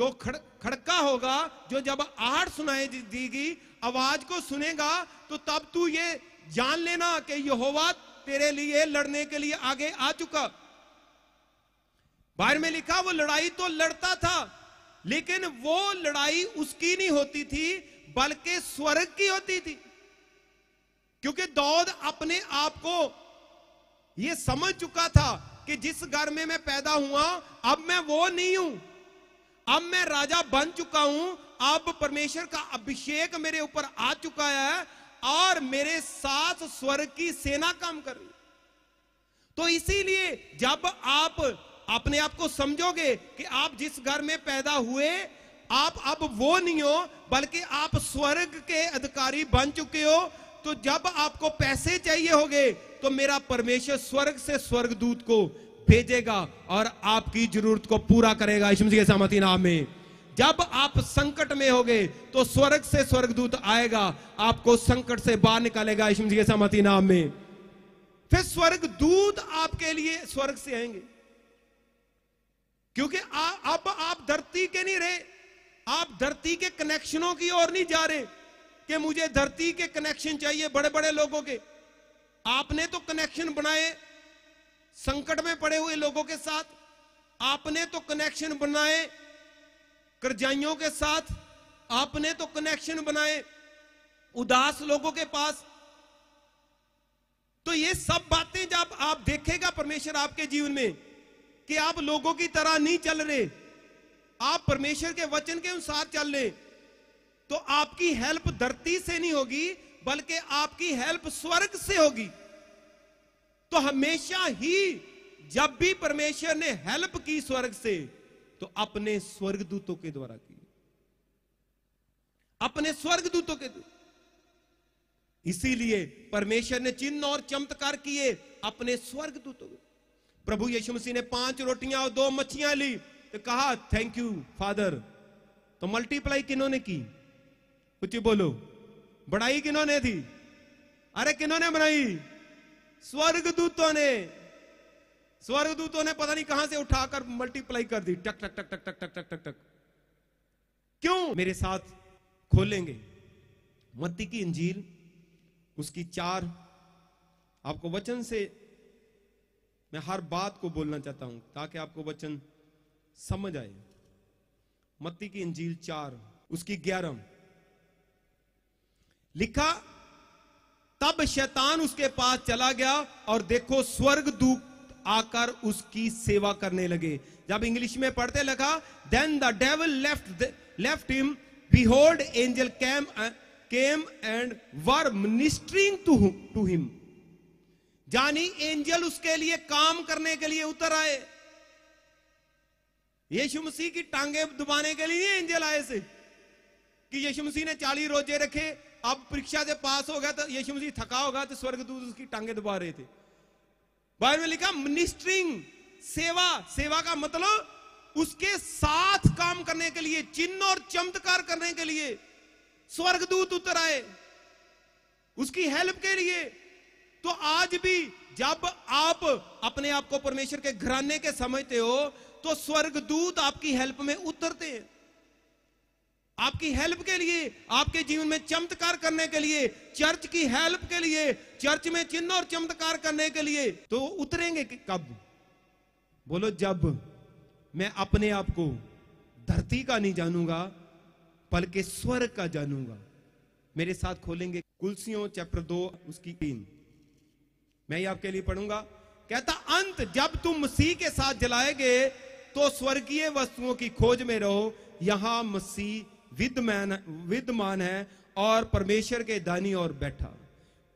A: जो खड़ खड़का होगा जो जब आहट सुनाई देगी आवाज को सुनेगा तो तब तू ये जान लेना कि यहोवा तेरे लिए लड़ने के लिए आगे आ चुका बाहर में लिखा वो लड़ाई तो लड़ता था लेकिन वो लड़ाई उसकी नहीं होती थी बल्कि स्वर्ग की होती थी क्योंकि दौद अपने आप को यह समझ चुका था कि जिस घर में मैं पैदा हुआ अब मैं वो नहीं हूं अब मैं राजा बन चुका हूं अब परमेश्वर का अभिषेक मेरे ऊपर आ चुका है और मेरे साथ स्वर्ग की सेना काम कर रही तो इसीलिए जब आप अपने आप को समझोगे कि आप जिस घर में पैदा हुए आप अब वो नहीं हो बल्कि आप स्वर्ग के अधिकारी बन चुके हो तो जब आपको पैसे चाहिए होंगे तो मेरा परमेश्वर स्वर्ग से स्वर्गदूत को भेजेगा और आपकी जरूरत को पूरा करेगा यीशु मसीह के नाम में जब आप संकट में होगे तो स्वर्ग से स्वर्गदूत आएगा आपको संकट से बाहर निकालेगा जी के सहमति नाम में फिर स्वर्गदूत आपके लिए स्वर्ग से आएंगे क्योंकि आ, अब आप धरती के नहीं रहे आप धरती के कनेक्शनों की ओर नहीं जा रहे कि मुझे धरती के कनेक्शन चाहिए बड़े बड़े लोगों के आपने तो कनेक्शन बनाए संकट में पड़े हुए लोगों के साथ आपने तो कनेक्शन बनाए करजाइयों के साथ आपने तो कनेक्शन बनाए उदास लोगों के पास तो ये सब बातें जब आप देखेगा परमेश्वर आपके जीवन में कि आप लोगों की तरह नहीं चल रहे आप परमेश्वर के वचन के अनुसार चल रहे तो आपकी हेल्प धरती से नहीं होगी बल्कि आपकी हेल्प स्वर्ग से होगी तो हमेशा ही जब भी परमेश्वर ने हेल्प की स्वर्ग से तो अपने स्वर्गदूतों के द्वारा की अपने स्वर्गदूतों के इसीलिए परमेश्वर ने चिन्ह और चमत्कार किए अपने स्वर्गदूतों के प्रभु यीशु मसीह ने पांच रोटियां और दो मच्छियां ली तो कहा थैंक यू फादर तो मल्टीप्लाई किन्होंने की कुछ बोलो बढ़ाई किन्होंने थी अरे किन्होंने बनाई स्वर्गदूतों ने स्वर्गदूतों ने पता नहीं कहां से उठाकर मल्टीप्लाई कर दी टक टक टक टक टक टक टक टक टक क्यों मेरे साथ खोलेंगे मत्ती की इंजील उसकी चार आपको वचन से मैं हर बात को बोलना चाहता हूं ताकि आपको वचन समझ आए मत्ती की इंजील चार उसकी ग्यारह लिखा तब शैतान उसके पास चला गया और देखो स्वर्ग दूत आकर उसकी सेवा करने लगे जब इंग्लिश में पढ़ते लगा then the devil left left him behold angel came came and were ministering to him जानी एंजल उसके लिए काम करने के लिए उतर आए यीशु मसीह की टांगे दुबाने के लिए एंजल आए से कि यीशु मसीह ने चालीस रोजे रखे अब परीक्षा से पास हो गया तो यीशु मसीह थका होगा तो स्वर्गदूत उसकी टांगे दुबा रहे थे बाइबल में लिखा मिनिस्ट्रिंग सेवा सेवा का मतलब उसके साथ काम करने के लिए चिन्ह और चमत्कार करने के लिए स्वर्गदूत उतर आए उसकी हेल्प के लिए तो आज भी जब आप अपने आप को परमेश्वर के घराने के समझते हो तो स्वर्गदूत आपकी हेल्प में उतरते हैं आपकी हेल्प के लिए आपके जीवन में चमत्कार करने के लिए चर्च की हेल्प के लिए चर्च में चिन्ह और चमत्कार करने के लिए तो उतरेंगे कब बोलो जब मैं अपने आप को धरती का नहीं जानूंगा बल्कि स्वर्ग का जानूंगा मेरे साथ खोलेंगे कुलसियों चैप्टर दो उसकी तीन मैं ये आपके लिए पढ़ूंगा कहता अंत जब तुम मसीह के साथ जलाएंगे तो स्वर्गीय वस्तुओं की खोज में रहो यहां मसीह विद्यमान विद्यमान है और परमेश्वर के दानी और बैठा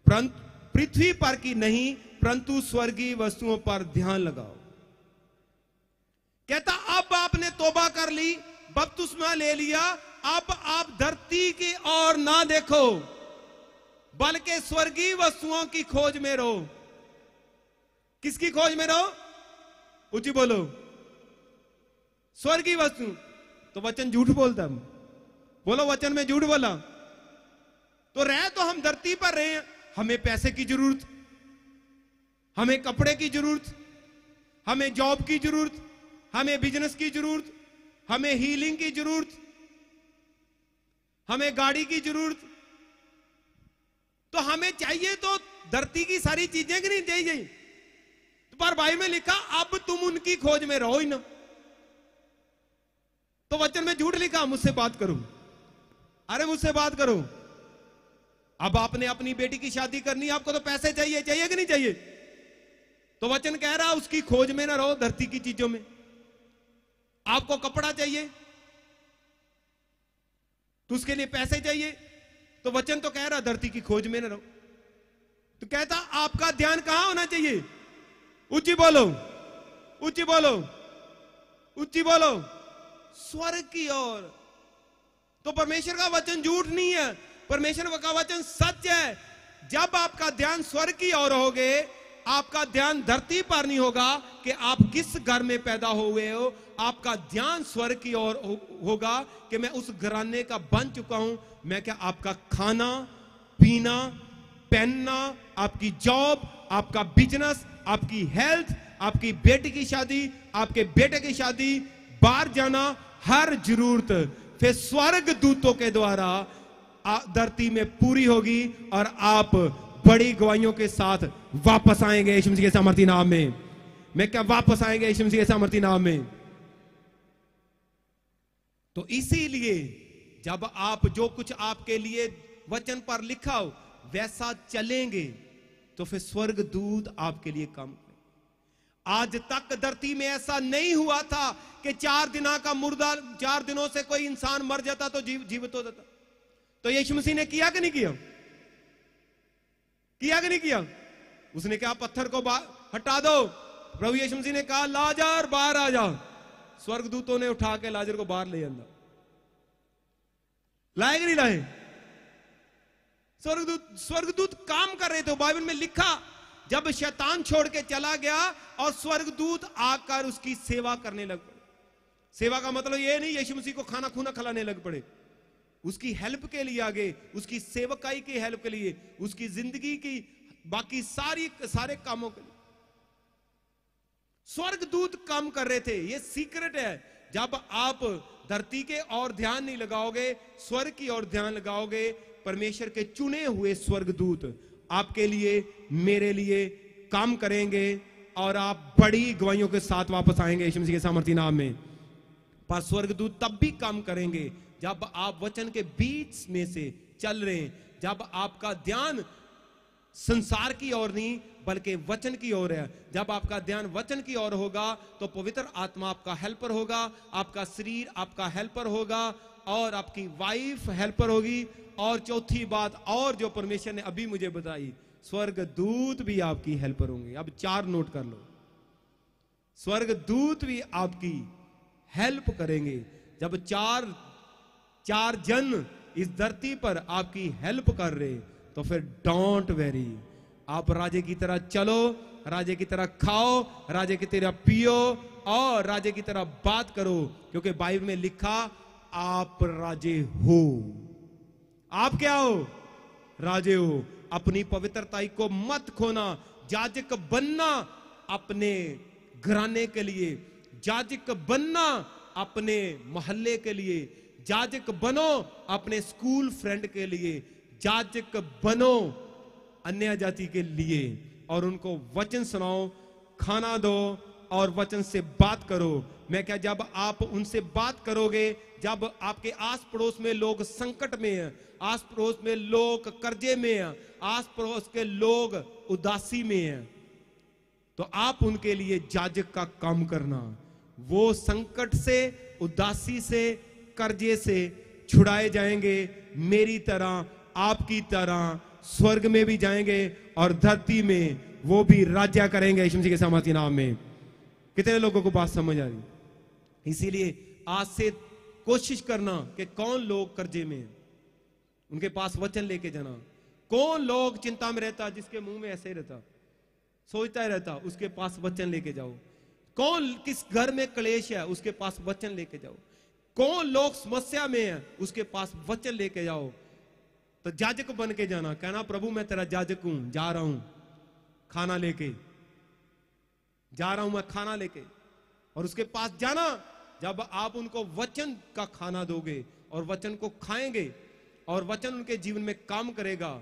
A: परंतु पृथ्वी पर की नहीं परंतु स्वर्गीय वस्तुओं पर ध्यान लगाओ कहता अब आपने तोबा कर ली बपतुस्मा ले लिया अब आप धरती की ओर ना देखो बल्कि स्वर्गीय वस्तुओं की खोज में रहो किसकी खोज में रहो उची बोलो स्वर्गीय वस्तु तो वचन झूठ बोलता हूं बोलो वचन में झूठ बोला तो रहे तो हम धरती पर रहे हमें पैसे की जरूरत हमें कपड़े की जरूरत हमें जॉब की जरूरत हमें बिजनेस की जरूरत हमें हीलिंग की जरूरत हमें गाड़ी की जरूरत तो हमें चाहिए तो धरती की सारी चीजें कि नहीं चाहिए तो पर भाई में लिखा अब तुम उनकी खोज में रहो ही ना तो वचन में झूठ लिखा मुझसे बात करूं अरे मुझसे बात करो अब आपने अपनी बेटी की शादी करनी आपको तो पैसे चाहिए चाहिए कि नहीं चाहिए तो वचन कह रहा उसकी खोज में ना रहो धरती की चीजों में आपको कपड़ा चाहिए तो उसके लिए पैसे चाहिए तो वचन तो कह रहा धरती की खोज में ना रहो तो कहता आपका ध्यान कहां होना चाहिए ऊंची बोलो ऊंची बोलो ऊंची बोलो स्वर्ग की ओर तो परमेश्वर का वचन झूठ नहीं है परमेश्वर का वचन सच है जब आपका ध्यान स्वर्ग की ओर होगे आपका ध्यान धरती पर नहीं होगा कि आप किस घर में पैदा हुए हो आपका ध्यान स्वर्ग की ओर होगा कि मैं उस घराने का बन चुका हूं मैं क्या आपका खाना पीना पहनना आपकी जॉब आपका बिजनेस आपकी हेल्थ आपकी बेटी की शादी आपके बेटे की शादी बाहर जाना हर जरूरत फिर स्वर्ग दूतों के द्वारा धरती में पूरी होगी और आप बड़ी गवाइयों के साथ वापस आएंगे के सामर्थी नाम में मैं क्या वापस आएंगे यीशु मसीह के सामर्थ्य नाम में तो इसीलिए जब आप जो कुछ आपके लिए वचन पर लिखा हो वैसा चलेंगे तो फिर स्वर्ग दूत आपके लिए काम आज तक धरती में ऐसा नहीं हुआ था कि चार दिना का मुर्दा चार दिनों से कोई इंसान मर जाता तो जीव जीवित हो जाता तो यीशु मसीह ने किया कि नहीं किया किया कि नहीं किया उसने कहा पत्थर को हटा दो प्रभु यीशु मसीह ने कहा लाजार बाहर आ जाओ स्वर्गदूतों ने उठा के लाजर को बाहर ले अंदर लाए कि नहीं लाए स्वर्गदूत स्वर्गदूत काम कर रहे थे बाइबल में लिखा जब शैतान छोड़ के चला गया और स्वर्गदूत आकर उसकी सेवा करने लग पड़े सेवा का मतलब यह नहीं यशु मसीह को खाना खूना खिलाने लग पड़े उसकी हेल्प के लिए आगे उसकी सेवकाई की हेल्प के लिए उसकी जिंदगी की बाकी सारी सारे कामों के लिए स्वर्गदूत काम कर रहे थे ये सीक्रेट है जब आप धरती के और ध्यान नहीं लगाओगे स्वर्ग की ओर ध्यान लगाओगे परमेश्वर के चुने हुए स्वर्गदूत आपके लिए मेरे लिए काम करेंगे और आप बड़ी गवाइयों के साथ वापस आएंगे यीशु मसीह के सामर्थ्य नाम में पर स्वर्गदूत तब भी काम करेंगे जब आप वचन के बीच में से चल रहे हैं जब आपका ध्यान संसार की ओर नहीं बल्कि वचन की ओर है जब आपका ध्यान वचन की ओर होगा तो पवित्र आत्मा आपका हेल्पर होगा आपका शरीर आपका हेल्पर होगा और आपकी वाइफ हेल्पर होगी और चौथी बात और जो परमेश्वर ने अभी मुझे बताई स्वर्ग दूत भी आपकी हेल्पर होंगे अब चार नोट कर लो स्वर्ग दूत भी आपकी हेल्प करेंगे जब चार चार जन इस धरती पर आपकी हेल्प कर रहे तो फिर डोंट वेरी आप राजे की तरह चलो राजे की तरह खाओ राजे की तरह पियो और राजे की तरह बात करो क्योंकि बाइबल में लिखा आप राजे हो आप क्या हो राजे हो अपनी पवित्रता को मत खोना जाजक बनना अपने घराने के लिए जाजक बनना अपने मोहल्ले के लिए जाजक बनो अपने स्कूल फ्रेंड के लिए जाजक बनो अन्य जाति के लिए और उनको वचन सुनाओ खाना दो और वचन से बात करो मैं क्या जब आप उनसे बात करोगे जब आपके आस पड़ोस में लोग संकट में हैं आस पड़ोस में लोग कर्जे में हैं आस पड़ोस के लोग उदासी में हैं तो आप उनके लिए जाजक का काम करना वो संकट से उदासी से कर्जे से छुड़ाए जाएंगे मेरी तरह आपकी तरह स्वर्ग में भी जाएंगे और धरती में वो भी राज्य करेंगे ईश्वर के सामर्थ्य नाम में कितने लोगों को बात समझ आ रही इसीलिए आज से कोशिश करना कि कौन लोग कर्जे में उनके पास वचन लेके जाना कौन लोग चिंता में रहता जिसके मुंह में ऐसे रहता सोचता ही रहता उसके पास वचन लेके जाओ कौन किस घर में कलेश है उसके पास वचन लेके जाओ कौन लोग समस्या में है उसके पास वचन लेके जाओ तो जाजक बन के जाना कहना प्रभु मैं तेरा जाजक हूं जा रहा हूं खाना लेके जा रहा हूं मैं खाना लेके और उसके पास जाना जब आप उनको वचन का खाना दोगे और वचन को खाएंगे और वचन उनके जीवन में काम करेगा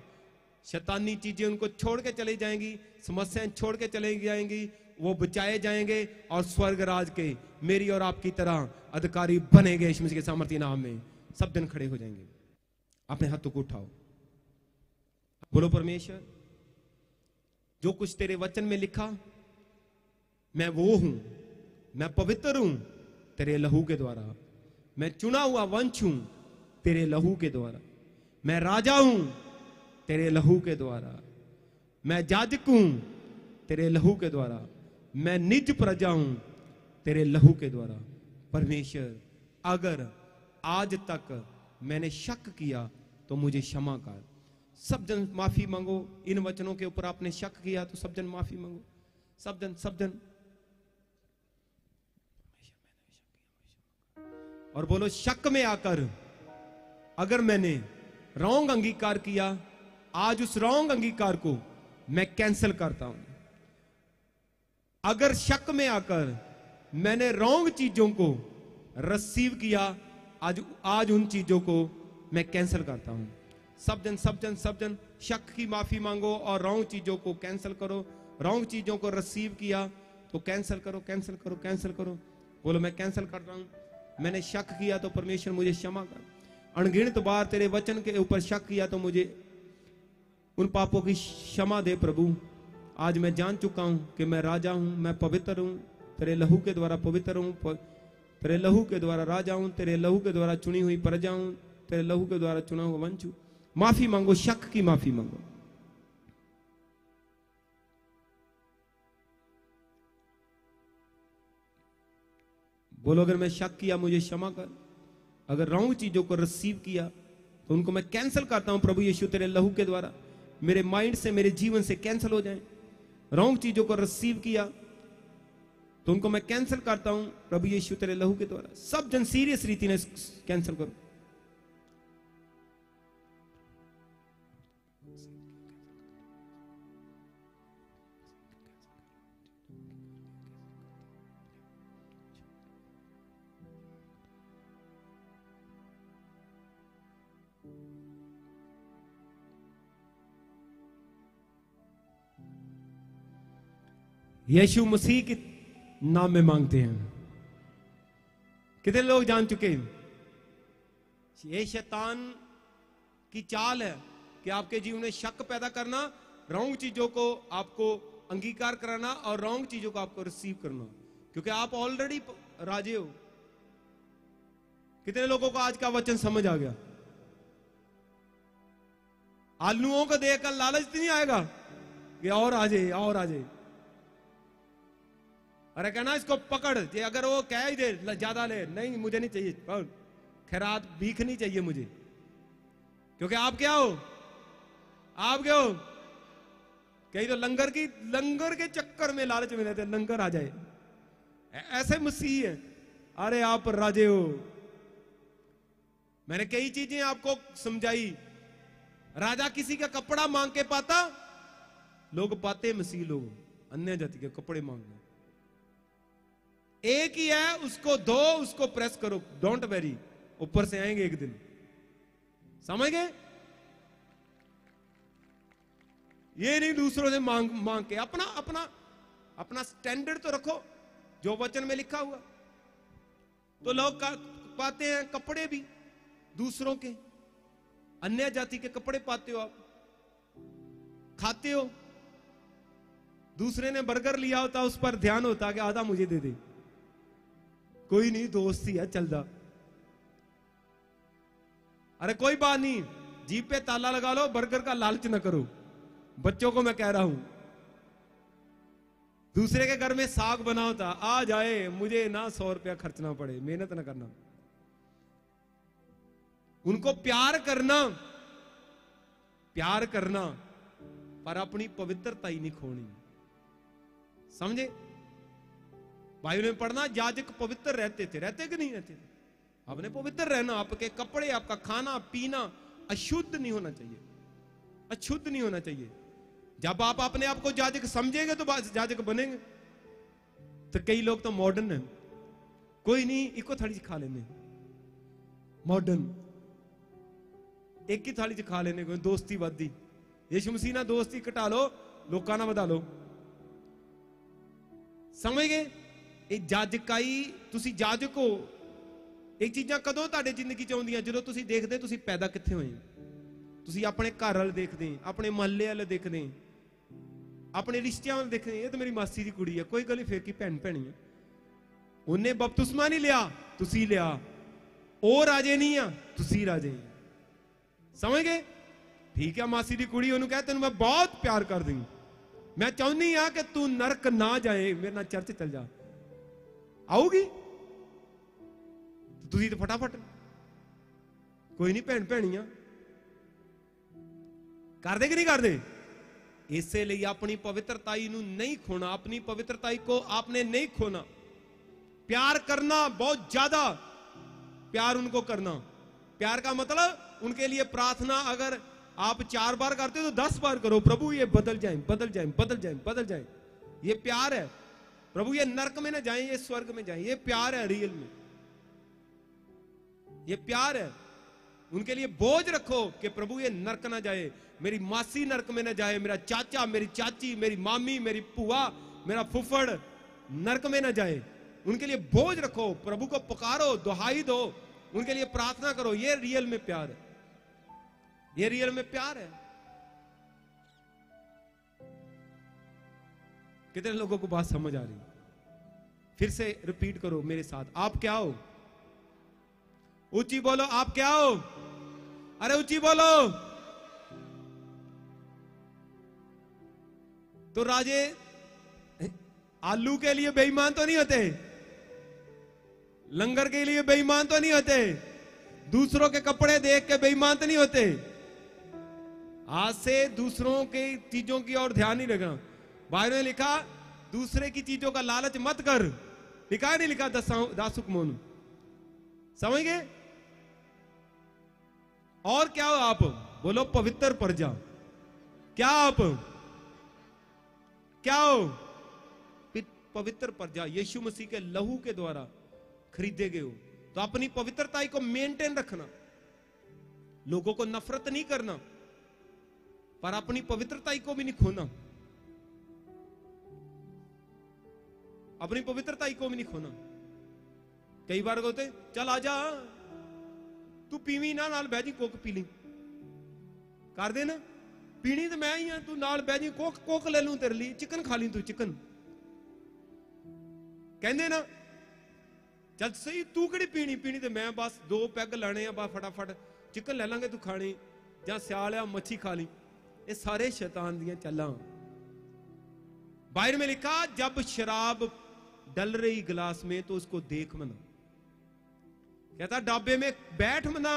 A: शैतानी चीजें उनको छोड़ के चली जाएंगी समस्याएं छोड़ के चले जाएंगी वो बचाए जाएंगे और स्वर्ग राज के मेरी और आपकी तरह अधिकारी बनेंगे के सामर्थ्य नाम में सब दिन खड़े हो जाएंगे अपने हाथों को उठाओ बोलो परमेश्वर जो कुछ तेरे वचन में लिखा मैं वो हूं मैं पवित्र हूं तेरे लहू के द्वारा मैं चुना हुआ वंश हूं तेरे लहू के द्वारा मैं राजा हूं तेरे लहू के द्वारा मैं जाजक हूं तेरे लहू के द्वारा मैं निज प्रजा हूं तेरे लहू के द्वारा परमेश्वर अगर आज तक मैंने शक किया तो मुझे क्षमा कर सब जन माफी मांगो इन वचनों के ऊपर आपने शक किया तो सब जन माफी मांगो सब जन सब जन और बोलो शक में आकर अगर मैंने रॉन्ग अंगीकार किया आज उस रॉन्ग अंगीकार को मैं कैंसिल करता हूं अगर शक में आकर मैंने रॉन्ग चीजों को रिसीव किया आज आज उन चीजों को मैं कैंसिल करता हूं सब जन सब जन सब जन शक की माफी मांगो और रॉन्ग चीजों को कैंसिल करो रॉन्ग चीजों को रिसीव किया तो कैंसिल करो कैंसिल करो कैंसिल करो बोलो मैं कैंसिल कर रहा हूं मैंने शक किया तो परमेश्वर मुझे क्षमा कर अनगिणत बार तेरे वचन के ऊपर शक किया तो मुझे उन पापों की क्षमा दे प्रभु आज मैं जान चुका हूं कि मैं राजा हूं मैं पवित्र हूं तेरे लहू के द्वारा पवित्र हूं तेरे लहू के द्वारा राजा हूं तेरे लहू के द्वारा चुनी हुई प्रजा हूं तेरे लहू के द्वारा चुना हुआ वंश माफी मांगो शक की माफी मांगो बोलो अगर मैं शक किया मुझे क्षमा कर अगर रॉन्ग चीजों को रिसीव किया तो उनको मैं कैंसिल करता हूं प्रभु यीशु तेरे लहू के द्वारा मेरे माइंड से मेरे जीवन से कैंसिल हो जाए रॉन्ग चीजों को रिसीव किया तो उनको मैं कैंसिल करता हूं प्रभु यीशु तेरे लहू के द्वारा सब जन सीरियस रीति ने कैंसिल करो यीशु मसीह के नाम में मांगते हैं कितने लोग जान चुके हैं ये शैतान की चाल है कि आपके जीवन में शक पैदा करना रॉन्ग चीजों को आपको अंगीकार कराना और रॉन्ग चीजों को आपको रिसीव करना क्योंकि आप ऑलरेडी राजे हो कितने लोगों को आज का वचन समझ आ गया आलुओं को देखकर लालच तो नहीं आएगा कि और आ जाए और आ जाए अरे कहना इसको पकड़ ये अगर वो कह ही दे ज्यादा ले नहीं मुझे नहीं चाहिए खैरात भीख नहीं चाहिए मुझे क्योंकि आप क्या हो आप क्या हो कही तो लंगर की लंगर के चक्कर में लालच में रहते लंगर आ जाए ऐसे मसीह है अरे आप राजे हो मैंने कई चीजें आपको समझाई राजा किसी का कपड़ा मांग के पाता लोग पाते मसीह लोग अन्य जाति के कपड़े मांगने एक ही है उसको दो उसको प्रेस करो डोंट वेरी ऊपर से आएंगे एक दिन समझ गए ये नहीं दूसरों से मांग मांग के अपना अपना अपना स्टैंडर्ड तो रखो जो वचन में लिखा हुआ तो लोग पाते हैं कपड़े भी दूसरों के अन्य जाति के कपड़े पाते हो आप खाते हो दूसरे ने बर्गर लिया होता उस पर ध्यान होता कि आधा मुझे दे दे कोई नहीं दोस्त ही है जा अरे कोई बात नहीं जीप पे ताला लगा लो बर्गर का लालच ना करो बच्चों को मैं कह रहा हूं दूसरे के घर में साग बना होता आ जाए मुझे ना सौ रुपया खर्चना पड़े मेहनत ना करना उनको प्यार करना प्यार करना पर अपनी पवित्रता ही नहीं खोनी समझे बाइबल में पढ़ना जाजक पवित्र रहते थे रहते कि नहीं रहते थे आपने पवित्र रहना आपके कपड़े आपका खाना पीना अशुद्ध नहीं होना चाहिए अशुद्ध नहीं होना चाहिए जब आप अपने आप को जाजक समझेंगे तो जाजक बनेंगे तो कई लोग तो मॉडर्न है कोई नहीं इको थाली खा लेने मॉडर्न एक ही थाली खा लेने को दोस्ती वादी ये मसीह दोस्ती घटा लो लोग ना बता लो समझ गए ਇਹ ਜਾਜਕਾਈ ਤੁਸੀਂ ਜਾਜਕ ਹੋ ਇਹ ਚੀਜ਼ਾਂ ਕਦੋਂ ਤੁਹਾਡੇ ਜ਼ਿੰਦਗੀ 'ਚ ਆਉਂਦੀਆਂ ਜਦੋਂ ਤੁਸੀਂ ਦੇਖਦੇ ਤੁਸੀਂ ਪੈਦਾ ਕਿੱਥੇ ਹੋਏ ਤੁਸੀਂ ਆਪਣੇ ਘਰ ਵਾਲ ਦੇਖਦੇ ਆਪਣੇ ਮਹੱਲੇ ਵਾਲ ਦੇਖਦੇ ਆਪਣੇ ਰਿਸ਼ਤਿਆਂ ਵਾਲ ਦੇਖਦੇ ਇਹ ਤਾਂ ਮੇਰੀ ਮਾਸੀ ਦੀ ਕੁੜੀ ਆ ਕੋਈ ਗਲੀ ਫੇਰ ਕੀ ਭੈਣ ਭੈਣੀ ਆ ਉਹਨੇ ਬਪਤਿਸਮਾ ਨਹੀਂ ਲਿਆ ਤੁਸੀਂ ਲਿਆ ਉਹ ਰਾਜੇ ਨਹੀਂ ਆ ਤੁਸੀਂ ਰਾਜੇ ਸਮਝ ਗਏ ਠੀਕ ਆ ਮਾਸੀ ਦੀ ਕੁੜੀ ਉਹਨੂੰ ਕਹੇ ਤੈਨੂੰ ਮੈਂ ਬਹੁਤ ਪਿਆਰ ਕਰਦੀ ਮੈਂ ਚਾਹੁੰਨੀ ਆ ਕਿ ਤੂੰ ਨਰਕ ਨਾ ਜਾਏ ਮੇਰੇ ਨਾਲ ਚਰਚ ਚਲ ਜਾ ਆਊਗੀ ਤੁਸੀਂ ਤਾਂ ਫਟਾਫਟ ਕੋਈ ਨਹੀਂ ਭੈਣ ਭੈਣੀਆਂ ਕਰਦੇ ਕਿ ਨਹੀਂ ਕਰਦੇ ਇਸੇ ਲਈ ਆਪਣੀ ਪਵਿੱਤਰਤਾਈ ਨੂੰ ਨਹੀਂ ਖੋਣਾ ਆਪਣੀ ਪਵਿੱਤਰਤਾਈ ਕੋ ਆਪਨੇ ਨਹੀਂ ਖੋਣਾ प्यार करना बहुत ज्यादा प्यार उनको करना प्यार का मतलब उनके लिए प्रार्थना अगर आप चार बार करते हो तो दस बार करो प्रभु ये बदल जाए बदल जाए बदल जाए बदल जाए ये प्यार है प्रभु ये नरक में ना जाए ये स्वर्ग में जाए ये प्यार है रियल में ये प्यार है उनके लिए बोझ रखो कि प्रभु ये नरक ना जाए मेरी मासी नरक में ना जाए मेरा चाचा मेरी चाची मेरी मामी मेरी पुआ मेरा फुफड़ नरक में ना जाए उनके लिए बोझ रखो प्रभु को पुकारो दुहाई दो उनके लिए प्रार्थना करो ये रियल में प्यार है ये रियल में प्यार है कितने लोगों को बात समझ आ रही फिर से रिपीट करो मेरे साथ आप क्या हो ऊंची बोलो आप क्या हो अरे ऊंची बोलो तो राजे आलू के लिए बेईमान तो नहीं होते लंगर के लिए बेईमान तो नहीं होते दूसरों के कपड़े देख के बेईमान तो नहीं होते आज से दूसरों की चीजों की ओर ध्यान नहीं रखना भाइयों ने लिखा दूसरे की चीजों का लालच मत कर लिखा नहीं लिखा दासुक मोन समझ गए और क्या हो आप बोलो पवित्र प्रजा क्या आप क्या हो पवित्र प्रजा यीशु मसीह के लहू के द्वारा खरीदे गए हो तो अपनी पवित्रता को मेंटेन रखना लोगों को नफरत नहीं करना पर अपनी पवित्रता को भी नहीं खोना ਆਪਣੀ ਪਵਿੱਤਰਤਾ ਹੀ भी ਨਹੀਂ ਖੋਣਾ ਕਈ ਵਾਰ होते ਚਲ ਆ ਜਾ ਤੂੰ ਪੀਵੀ ਨਾ ਨਾਲ ਬਹਿ ਜੀ ਕੋਕ ਪੀ ਲਈ ਕਰ ਦੇ ਨਾ ਪੀਣੀ ਤੇ ਮੈਂ ਹੀ ਆ ਤੂੰ ਨਾਲ ਬਹਿ ਜੀ ਕੋਕ ਕੋਕ ਲੈ ਲੂੰ ਤੇਰੇ ਲਈ ਚਿਕਨ ਖਾ ਲਈ ਤੂੰ ਚਿਕਨ ਕਹਿੰਦੇ ਨਾ ਜਦ ਸਹੀ ਤੂੰ ਕਿਹੜੀ ਪੀਣੀ ਪੀਣੀ ਤੇ ਮੈਂ ਬਸ ਦੋ ਪੈਗ ਲਾਣੇ ਆ ਬਾ ਫਟਾਫਟ ਚਿਕਨ ਲੈ ਲਾਂਗੇ ਤੂੰ ਖਾਣੀ ਜਾਂ ਸਿਆਲ ਆ ਮੱਛੀ ਖਾ ਲਈ ਇਹ ਸਾਰੇ ਸ਼ੈਤਾਨ ਦੀਆਂ ਚਾਲਾਂ ਬਾਹਰ ਮੇ ਲਿਖਾ ਜਬ ਸ਼ਰਾਬ डल रही गिलास में तो उसको देख मना कहता डाबे में बैठ मना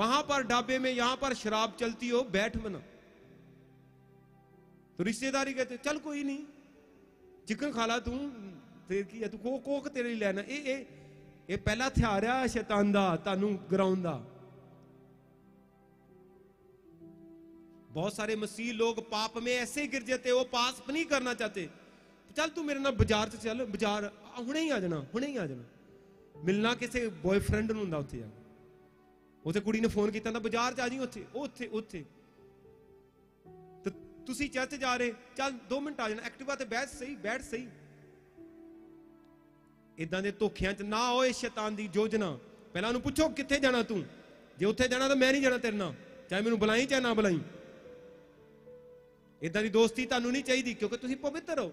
A: वहां पर डाबे में यहां पर शराब चलती हो बैठ मना तो रिश्तेदारी कहते चल कोई नहीं चिकन खा ला तू है तू को कोक तेरे लिए लेना ए ए ये पहला हथियार है शैतान का तानू ग्राउंड का बहुत सारे मसीह लोग पाप में ऐसे गिर जाते वो पाप नहीं करना चाहते ਚੱਲ ਤੂੰ ਮੇਰੇ ਨਾਲ ਬਾਜ਼ਾਰ 'ਚ ਚੱਲ ਬਾਜ਼ਾਰ ਹੁਣੇ ਹੀ ਆ ਜਾਣਾ ਹੁਣੇ ਹੀ ਆ ਜਾਣਾ ਮਿਲਣਾ ਕਿਸੇ ਬॉयਫ੍ਰੈਂਡ ਨੂੰ ਹੁੰਦਾ ਉੱਥੇ ਆ ਉੱਥੇ ਕੁੜੀ ਨੇ ਫੋਨ ਕੀਤਾ ਤਾਂ ਬਾਜ਼ਾਰ 'ਚ ਆ ਜੀ ਉੱਥੇ ਉੱਥੇ ਉੱਥੇ ਤੇ ਤੁਸੀਂ ਤੇ ਜਾ ਰਹੇ ਚੱਲ 2 ਮਿੰਟ ਆ ਜਾਣਾ ਐਕਟਿਵਾ ਤੇ ਬੈਠ ਸਹੀ ਬੈਠ ਸਹੀ ਇਦਾਂ ਦੇ ਧੋਖਿਆਂ 'ਚ ਨਾ ਹੋਏ ਸ਼ੈਤਾਨ ਦੀ ਯੋਜਨਾ ਪਹਿਲਾਂ ਉਹਨੂੰ ਪੁੱਛੋ ਕਿੱਥੇ ਜਾਣਾ ਤੂੰ ਜੇ ਉੱਥੇ ਜਾਣਾ ਤਾਂ ਮੈਂ ਨਹੀਂ ਜਾਣਾ ਤੇਰੇ ਨਾਲ ਚਾਹੇ ਮੈਨੂੰ ਬੁਲਾਈ ਚਾਹੇ ਨਾ ਬੁਲਾਈ ਇਦਾਂ ਦੀ ਦੋਸਤੀ ਤੁਹਾਨੂੰ ਨਹੀਂ ਚਾਹੀਦੀ ਕਿਉਂਕਿ ਤੁਸੀਂ ਪਵਿੱਤਰ ਹੋ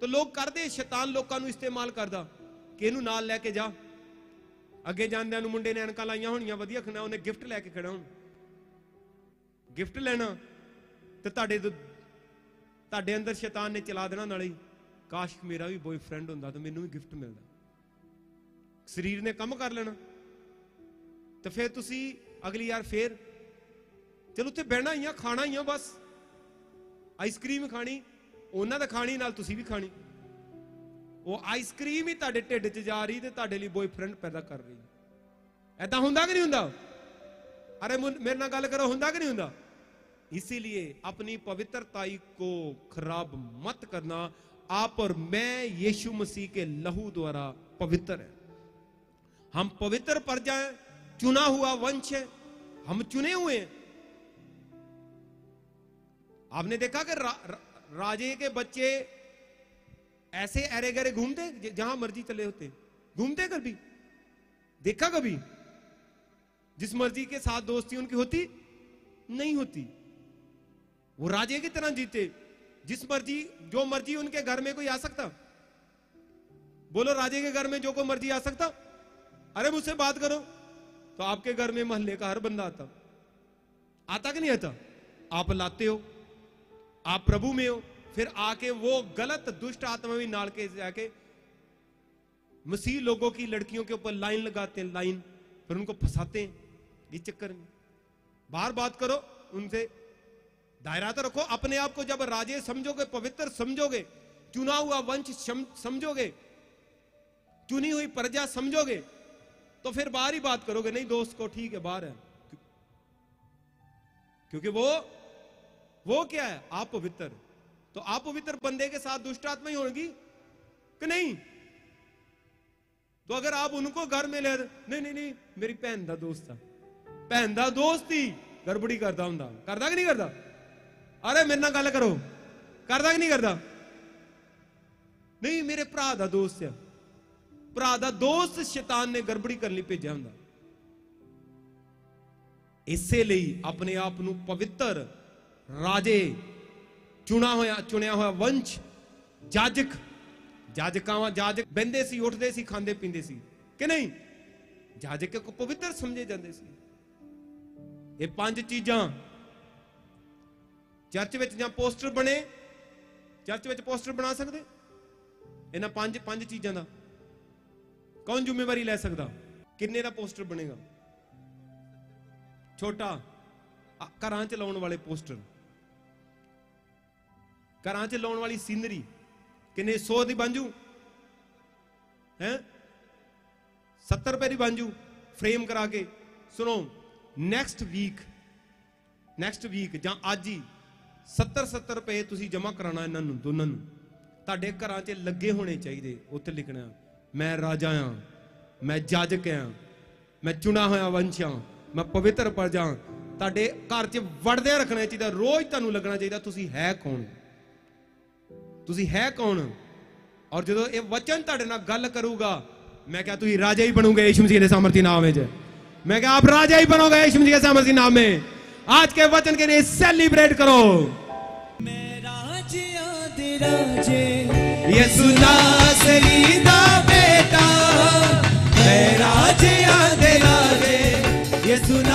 A: ਤੇ ਲੋਕ ਕਰਦੇ ਸ਼ੈਤਾਨ ਲੋਕਾਂ ਨੂੰ ਇਸਤੇਮਾਲ ਕਰਦਾ ਕਿ ਇਹਨੂੰ ਨਾਲ ਲੈ ਕੇ ਜਾ ਅੱਗੇ ਜਾਂਦਿਆਂ ਨੂੰ ਮੁੰਡੇ ਨੇ ਅਣਕਾਂ ਲਾਈਆਂ ਹੋਣੀਆਂ ਵਧੀਆ ਖਣਾ ਉਹਨੇ ਗਿਫਟ ਲੈ ਕੇ ਖੜਾ ਹੁਣ ਗਿਫਟ ਲੈਣਾ ਤੇ ਤੁਹਾਡੇ ਤੁਹਾਡੇ ਅੰਦਰ ਸ਼ੈਤਾਨ ਨੇ ਚਲਾ ਦੇਣਾ ਨਾਲੇ ਕਾਸ਼ ਮੇਰਾ ਵੀ ਬੋਏਫ੍ਰੈਂਡ ਹੁੰਦਾ ਤਾਂ ਮੈਨੂੰ ਵੀ ਗਿਫਟ ਮਿਲਦਾ ਸਰੀਰ ਨੇ ਕੰਮ ਕਰ ਲੈਣਾ ਤੇ ਫਿਰ ਤੁਸੀਂ ਅਗਲੀ ਯਾਰ ਫੇਰ ਚਲ ਉੱਥੇ ਬਹਿਣਾ ਹੀ ਆ ਖਾਣਾ ਹੀ ਆ ਬਸ ਆਈਸਕ੍ਰੀਮ ਖਾਣੀ उन्होंने खाने ਖਾਣੀ ਨਾਲ ਤੁਸੀਂ ਵੀ ਖਾਣੀ ਉਹ ਆਈਸਕ੍ਰੀਮ ਹੀ ਤੁਹਾਡੇ ਢਿੱਡ 'ਚ ਜਾ ਰਹੀ ਤੇ ਤੁਹਾਡੇ ਲਈ ਬॉयਫ੍ਰੈਂਡ ਪੈਦਾ ਕਰ ਰਹੀ ਐਦਾਂ ਹੁੰਦਾ ਕਿ ਨਹੀਂ अरे मेरे ना गल करो होंगे कि नहीं होंगे इसीलिए अपनी पवित्रताई को खराब मत करना आप और मैं यीशु मसीह के लहू द्वारा पवित्र है हम पवित्र पर जाए चुना हुआ वंश है हम चुने हुए हैं आपने देखा कि राजे के बच्चे ऐसे अरे गरे घूमते जहां मर्जी चले होते घूमते कभी देखा कभी जिस मर्जी के साथ दोस्ती उनकी होती नहीं होती वो राजे की तरह जीते जिस मर्जी जो मर्जी उनके घर में कोई आ सकता बोलो राजे के घर में जो कोई मर्जी आ सकता अरे मुझसे बात करो तो आपके घर में मोहल्ले का हर बंदा आता आता कि नहीं आता आप लाते हो आप प्रभु में हो फिर आके वो गलत दुष्ट आत्मा भी नाल के जाके मसीह लोगों की लड़कियों के ऊपर लाइन लगाते हैं लाइन फिर उनको फंसाते हैं ये चक्कर में बार बात करो उनसे दायरा तो रखो अपने आप को जब राजे समझोगे पवित्र समझोगे चुना हुआ वंश समझोगे चुनी हुई प्रजा समझोगे तो फिर बाहर ही बात करोगे नहीं दोस्त को ठीक है बाहर है क्योंकि वो वो क्या है अपवित्र तो अपवित्र बंदे के साथ दुष्ट आत्मा ही होगी कि नहीं तो अगर आप उनको घर में ले नहीं नहीं नहीं ਮੇਰੀ ਭੈਣ ਦਾ ਦੋਸਤ ਆ ਭੈਣ ਦਾ ਦੋਸਤ ਹੀ ਗੜਬੜੀ ਕਰਦਾ ਹੁੰਦਾ ਕਰਦਾ ਕਿ ਨਹੀਂ ਕਰਦਾ ਅਰੇ ਮੇਰੇ ਨਾਲ ਗੱਲ ਕਰੋ ਕਰਦਾ ਕਿ ਨਹੀਂ ਕਰਦਾ ਨਹੀਂ ਮੇਰੇ ਭਰਾ ਦਾ ਦੋਸਤ ਆ ਭਰਾ ਦਾ ਦੋਸਤ ਸ਼ੈਤਾਨ ਨੇ ਗੜਬੜੀ ਕਰਨ ਲਈ ਭੇਜਿਆ ਹੁੰਦਾ ਇਸੇ ਲਈ ਆਪਣੇ ਆਪ ਨੂੰ ਪਵਿੱਤਰ ਰਾਜੇ ਚੁਣਾ ਹੋਇਆ ਚੁਣਿਆ ਹੋਇਆ ਵੰਸ਼ ਜਾਜਕ ਜਾਜਕਾਂ ਜਾਜਕ ਬੰਦੇ ਸੀ ਉੱਠਦੇ ਸੀ ਖਾਂਦੇ ਪੀਂਦੇ ਸੀ ਕਿ ਨਹੀਂ ਜਾਜਕ ਕੋ ਪਵਿੱਤਰ ਸਮਝੇ ਜਾਂਦੇ ਸੀ ਇਹ ਪੰਜ ਚੀਜ਼ਾਂ ਚਰਚ ਵਿੱਚ ਜਾਂ ਪੋਸਟਰ ਬਣੇ ਚਰਚ ਵਿੱਚ ਪੋਸਟਰ ਬਣਾ ਸਕਦੇ ਇਹਨਾਂ ਪੰਜ ਪੰਜ ਚੀਜ਼ਾਂ ਦਾ ਕੌਣ ਜ਼ਿੰਮੇਵਾਰੀ ਲੈ ਸਕਦਾ ਕਿੰਨੇ ਦਾ ਪੋਸਟਰ ਬਣੇਗਾ ਛੋਟਾ ਘਰਾਂ 'ਚ ਲਾਉਣ ਵਾਲੇ ਪੋਸਟਰ ਘਰਾਂ 'ਚ ਲਾਉਣ ਵਾਲੀ ਸੀਨਰੀ ਕਿੰਨੇ 100 ਦੀ ਬਣ ਜੂ ਹੈ 70 ਰੁਪਏ ਦੀ ਬਣ ਜੂ ਫਰੇਮ ਕਰਾ ਕੇ ਸੁਣੋ ਨੈਕਸਟ ਵੀਕ ਨੈਕਸਟ ਵੀਕ ਜਾਂ ਅੱਜ ਹੀ 70 70 ਰੁਪਏ ਤੁਸੀਂ ਜਮ੍ਹਾਂ ਕਰਾਣਾ ਇਹਨਾਂ ਨੂੰ ਦੋਨਾਂ ਨੂੰ ਤੁਹਾਡੇ ਘਰਾਂ 'ਚ ਲੱਗੇ ਹੋਣੇ ਚਾਹੀਦੇ ਉੱਥੇ ਲਿਖਣਾ ਮੈਂ ਰਾਜਾ ਆ ਮੈਂ ਜੱਜ ਆ ਮੈਂ ਚੁਣਾ ਹੋਇਆ ਵੰਸ਼ਾ ਮੈਂ ਪਵਿੱਤਰ ਪਰਜਾ ਤੁਹਾਡੇ ਘਰ 'ਚ ਵੜਦੇ ਰੱਖਣੇ ਚਾਹੀਦਾ ਰੋਜ਼ ਤੁਹਾਨੂੰ ਲੱਗਣਾ ਚਾਹੀਦਾ ਤੁਸੀਂ ਹੈ ਕੌਣ ਤੁਸੀਂ ਹੈ ਕੌਣ ਔਰ ਜਦੋਂ ਇਹ ਵਚਨ ਤੁਹਾਡੇ ਨਾਲ ਗੱਲ ਕਰੂਗਾ ਮੈਂ ਕਿਹਾ ਤੁਸੀਂ ਰਾਜਾ ਹੀ ਬਣੋਗੇ ਯਿਸੂ ਮਸੀਹ ਦੇ ਸਾਮਰਥੀ ਨਾਮ ਵਿੱਚ मैं क्या आप राजा ही बनोगे यीशु मसीह के सामर्थ्य नाम में आज के वचन के लिए सेलिब्रेट करो यीशु नासरी दा बेटा मैं राजा दे राजे यीशु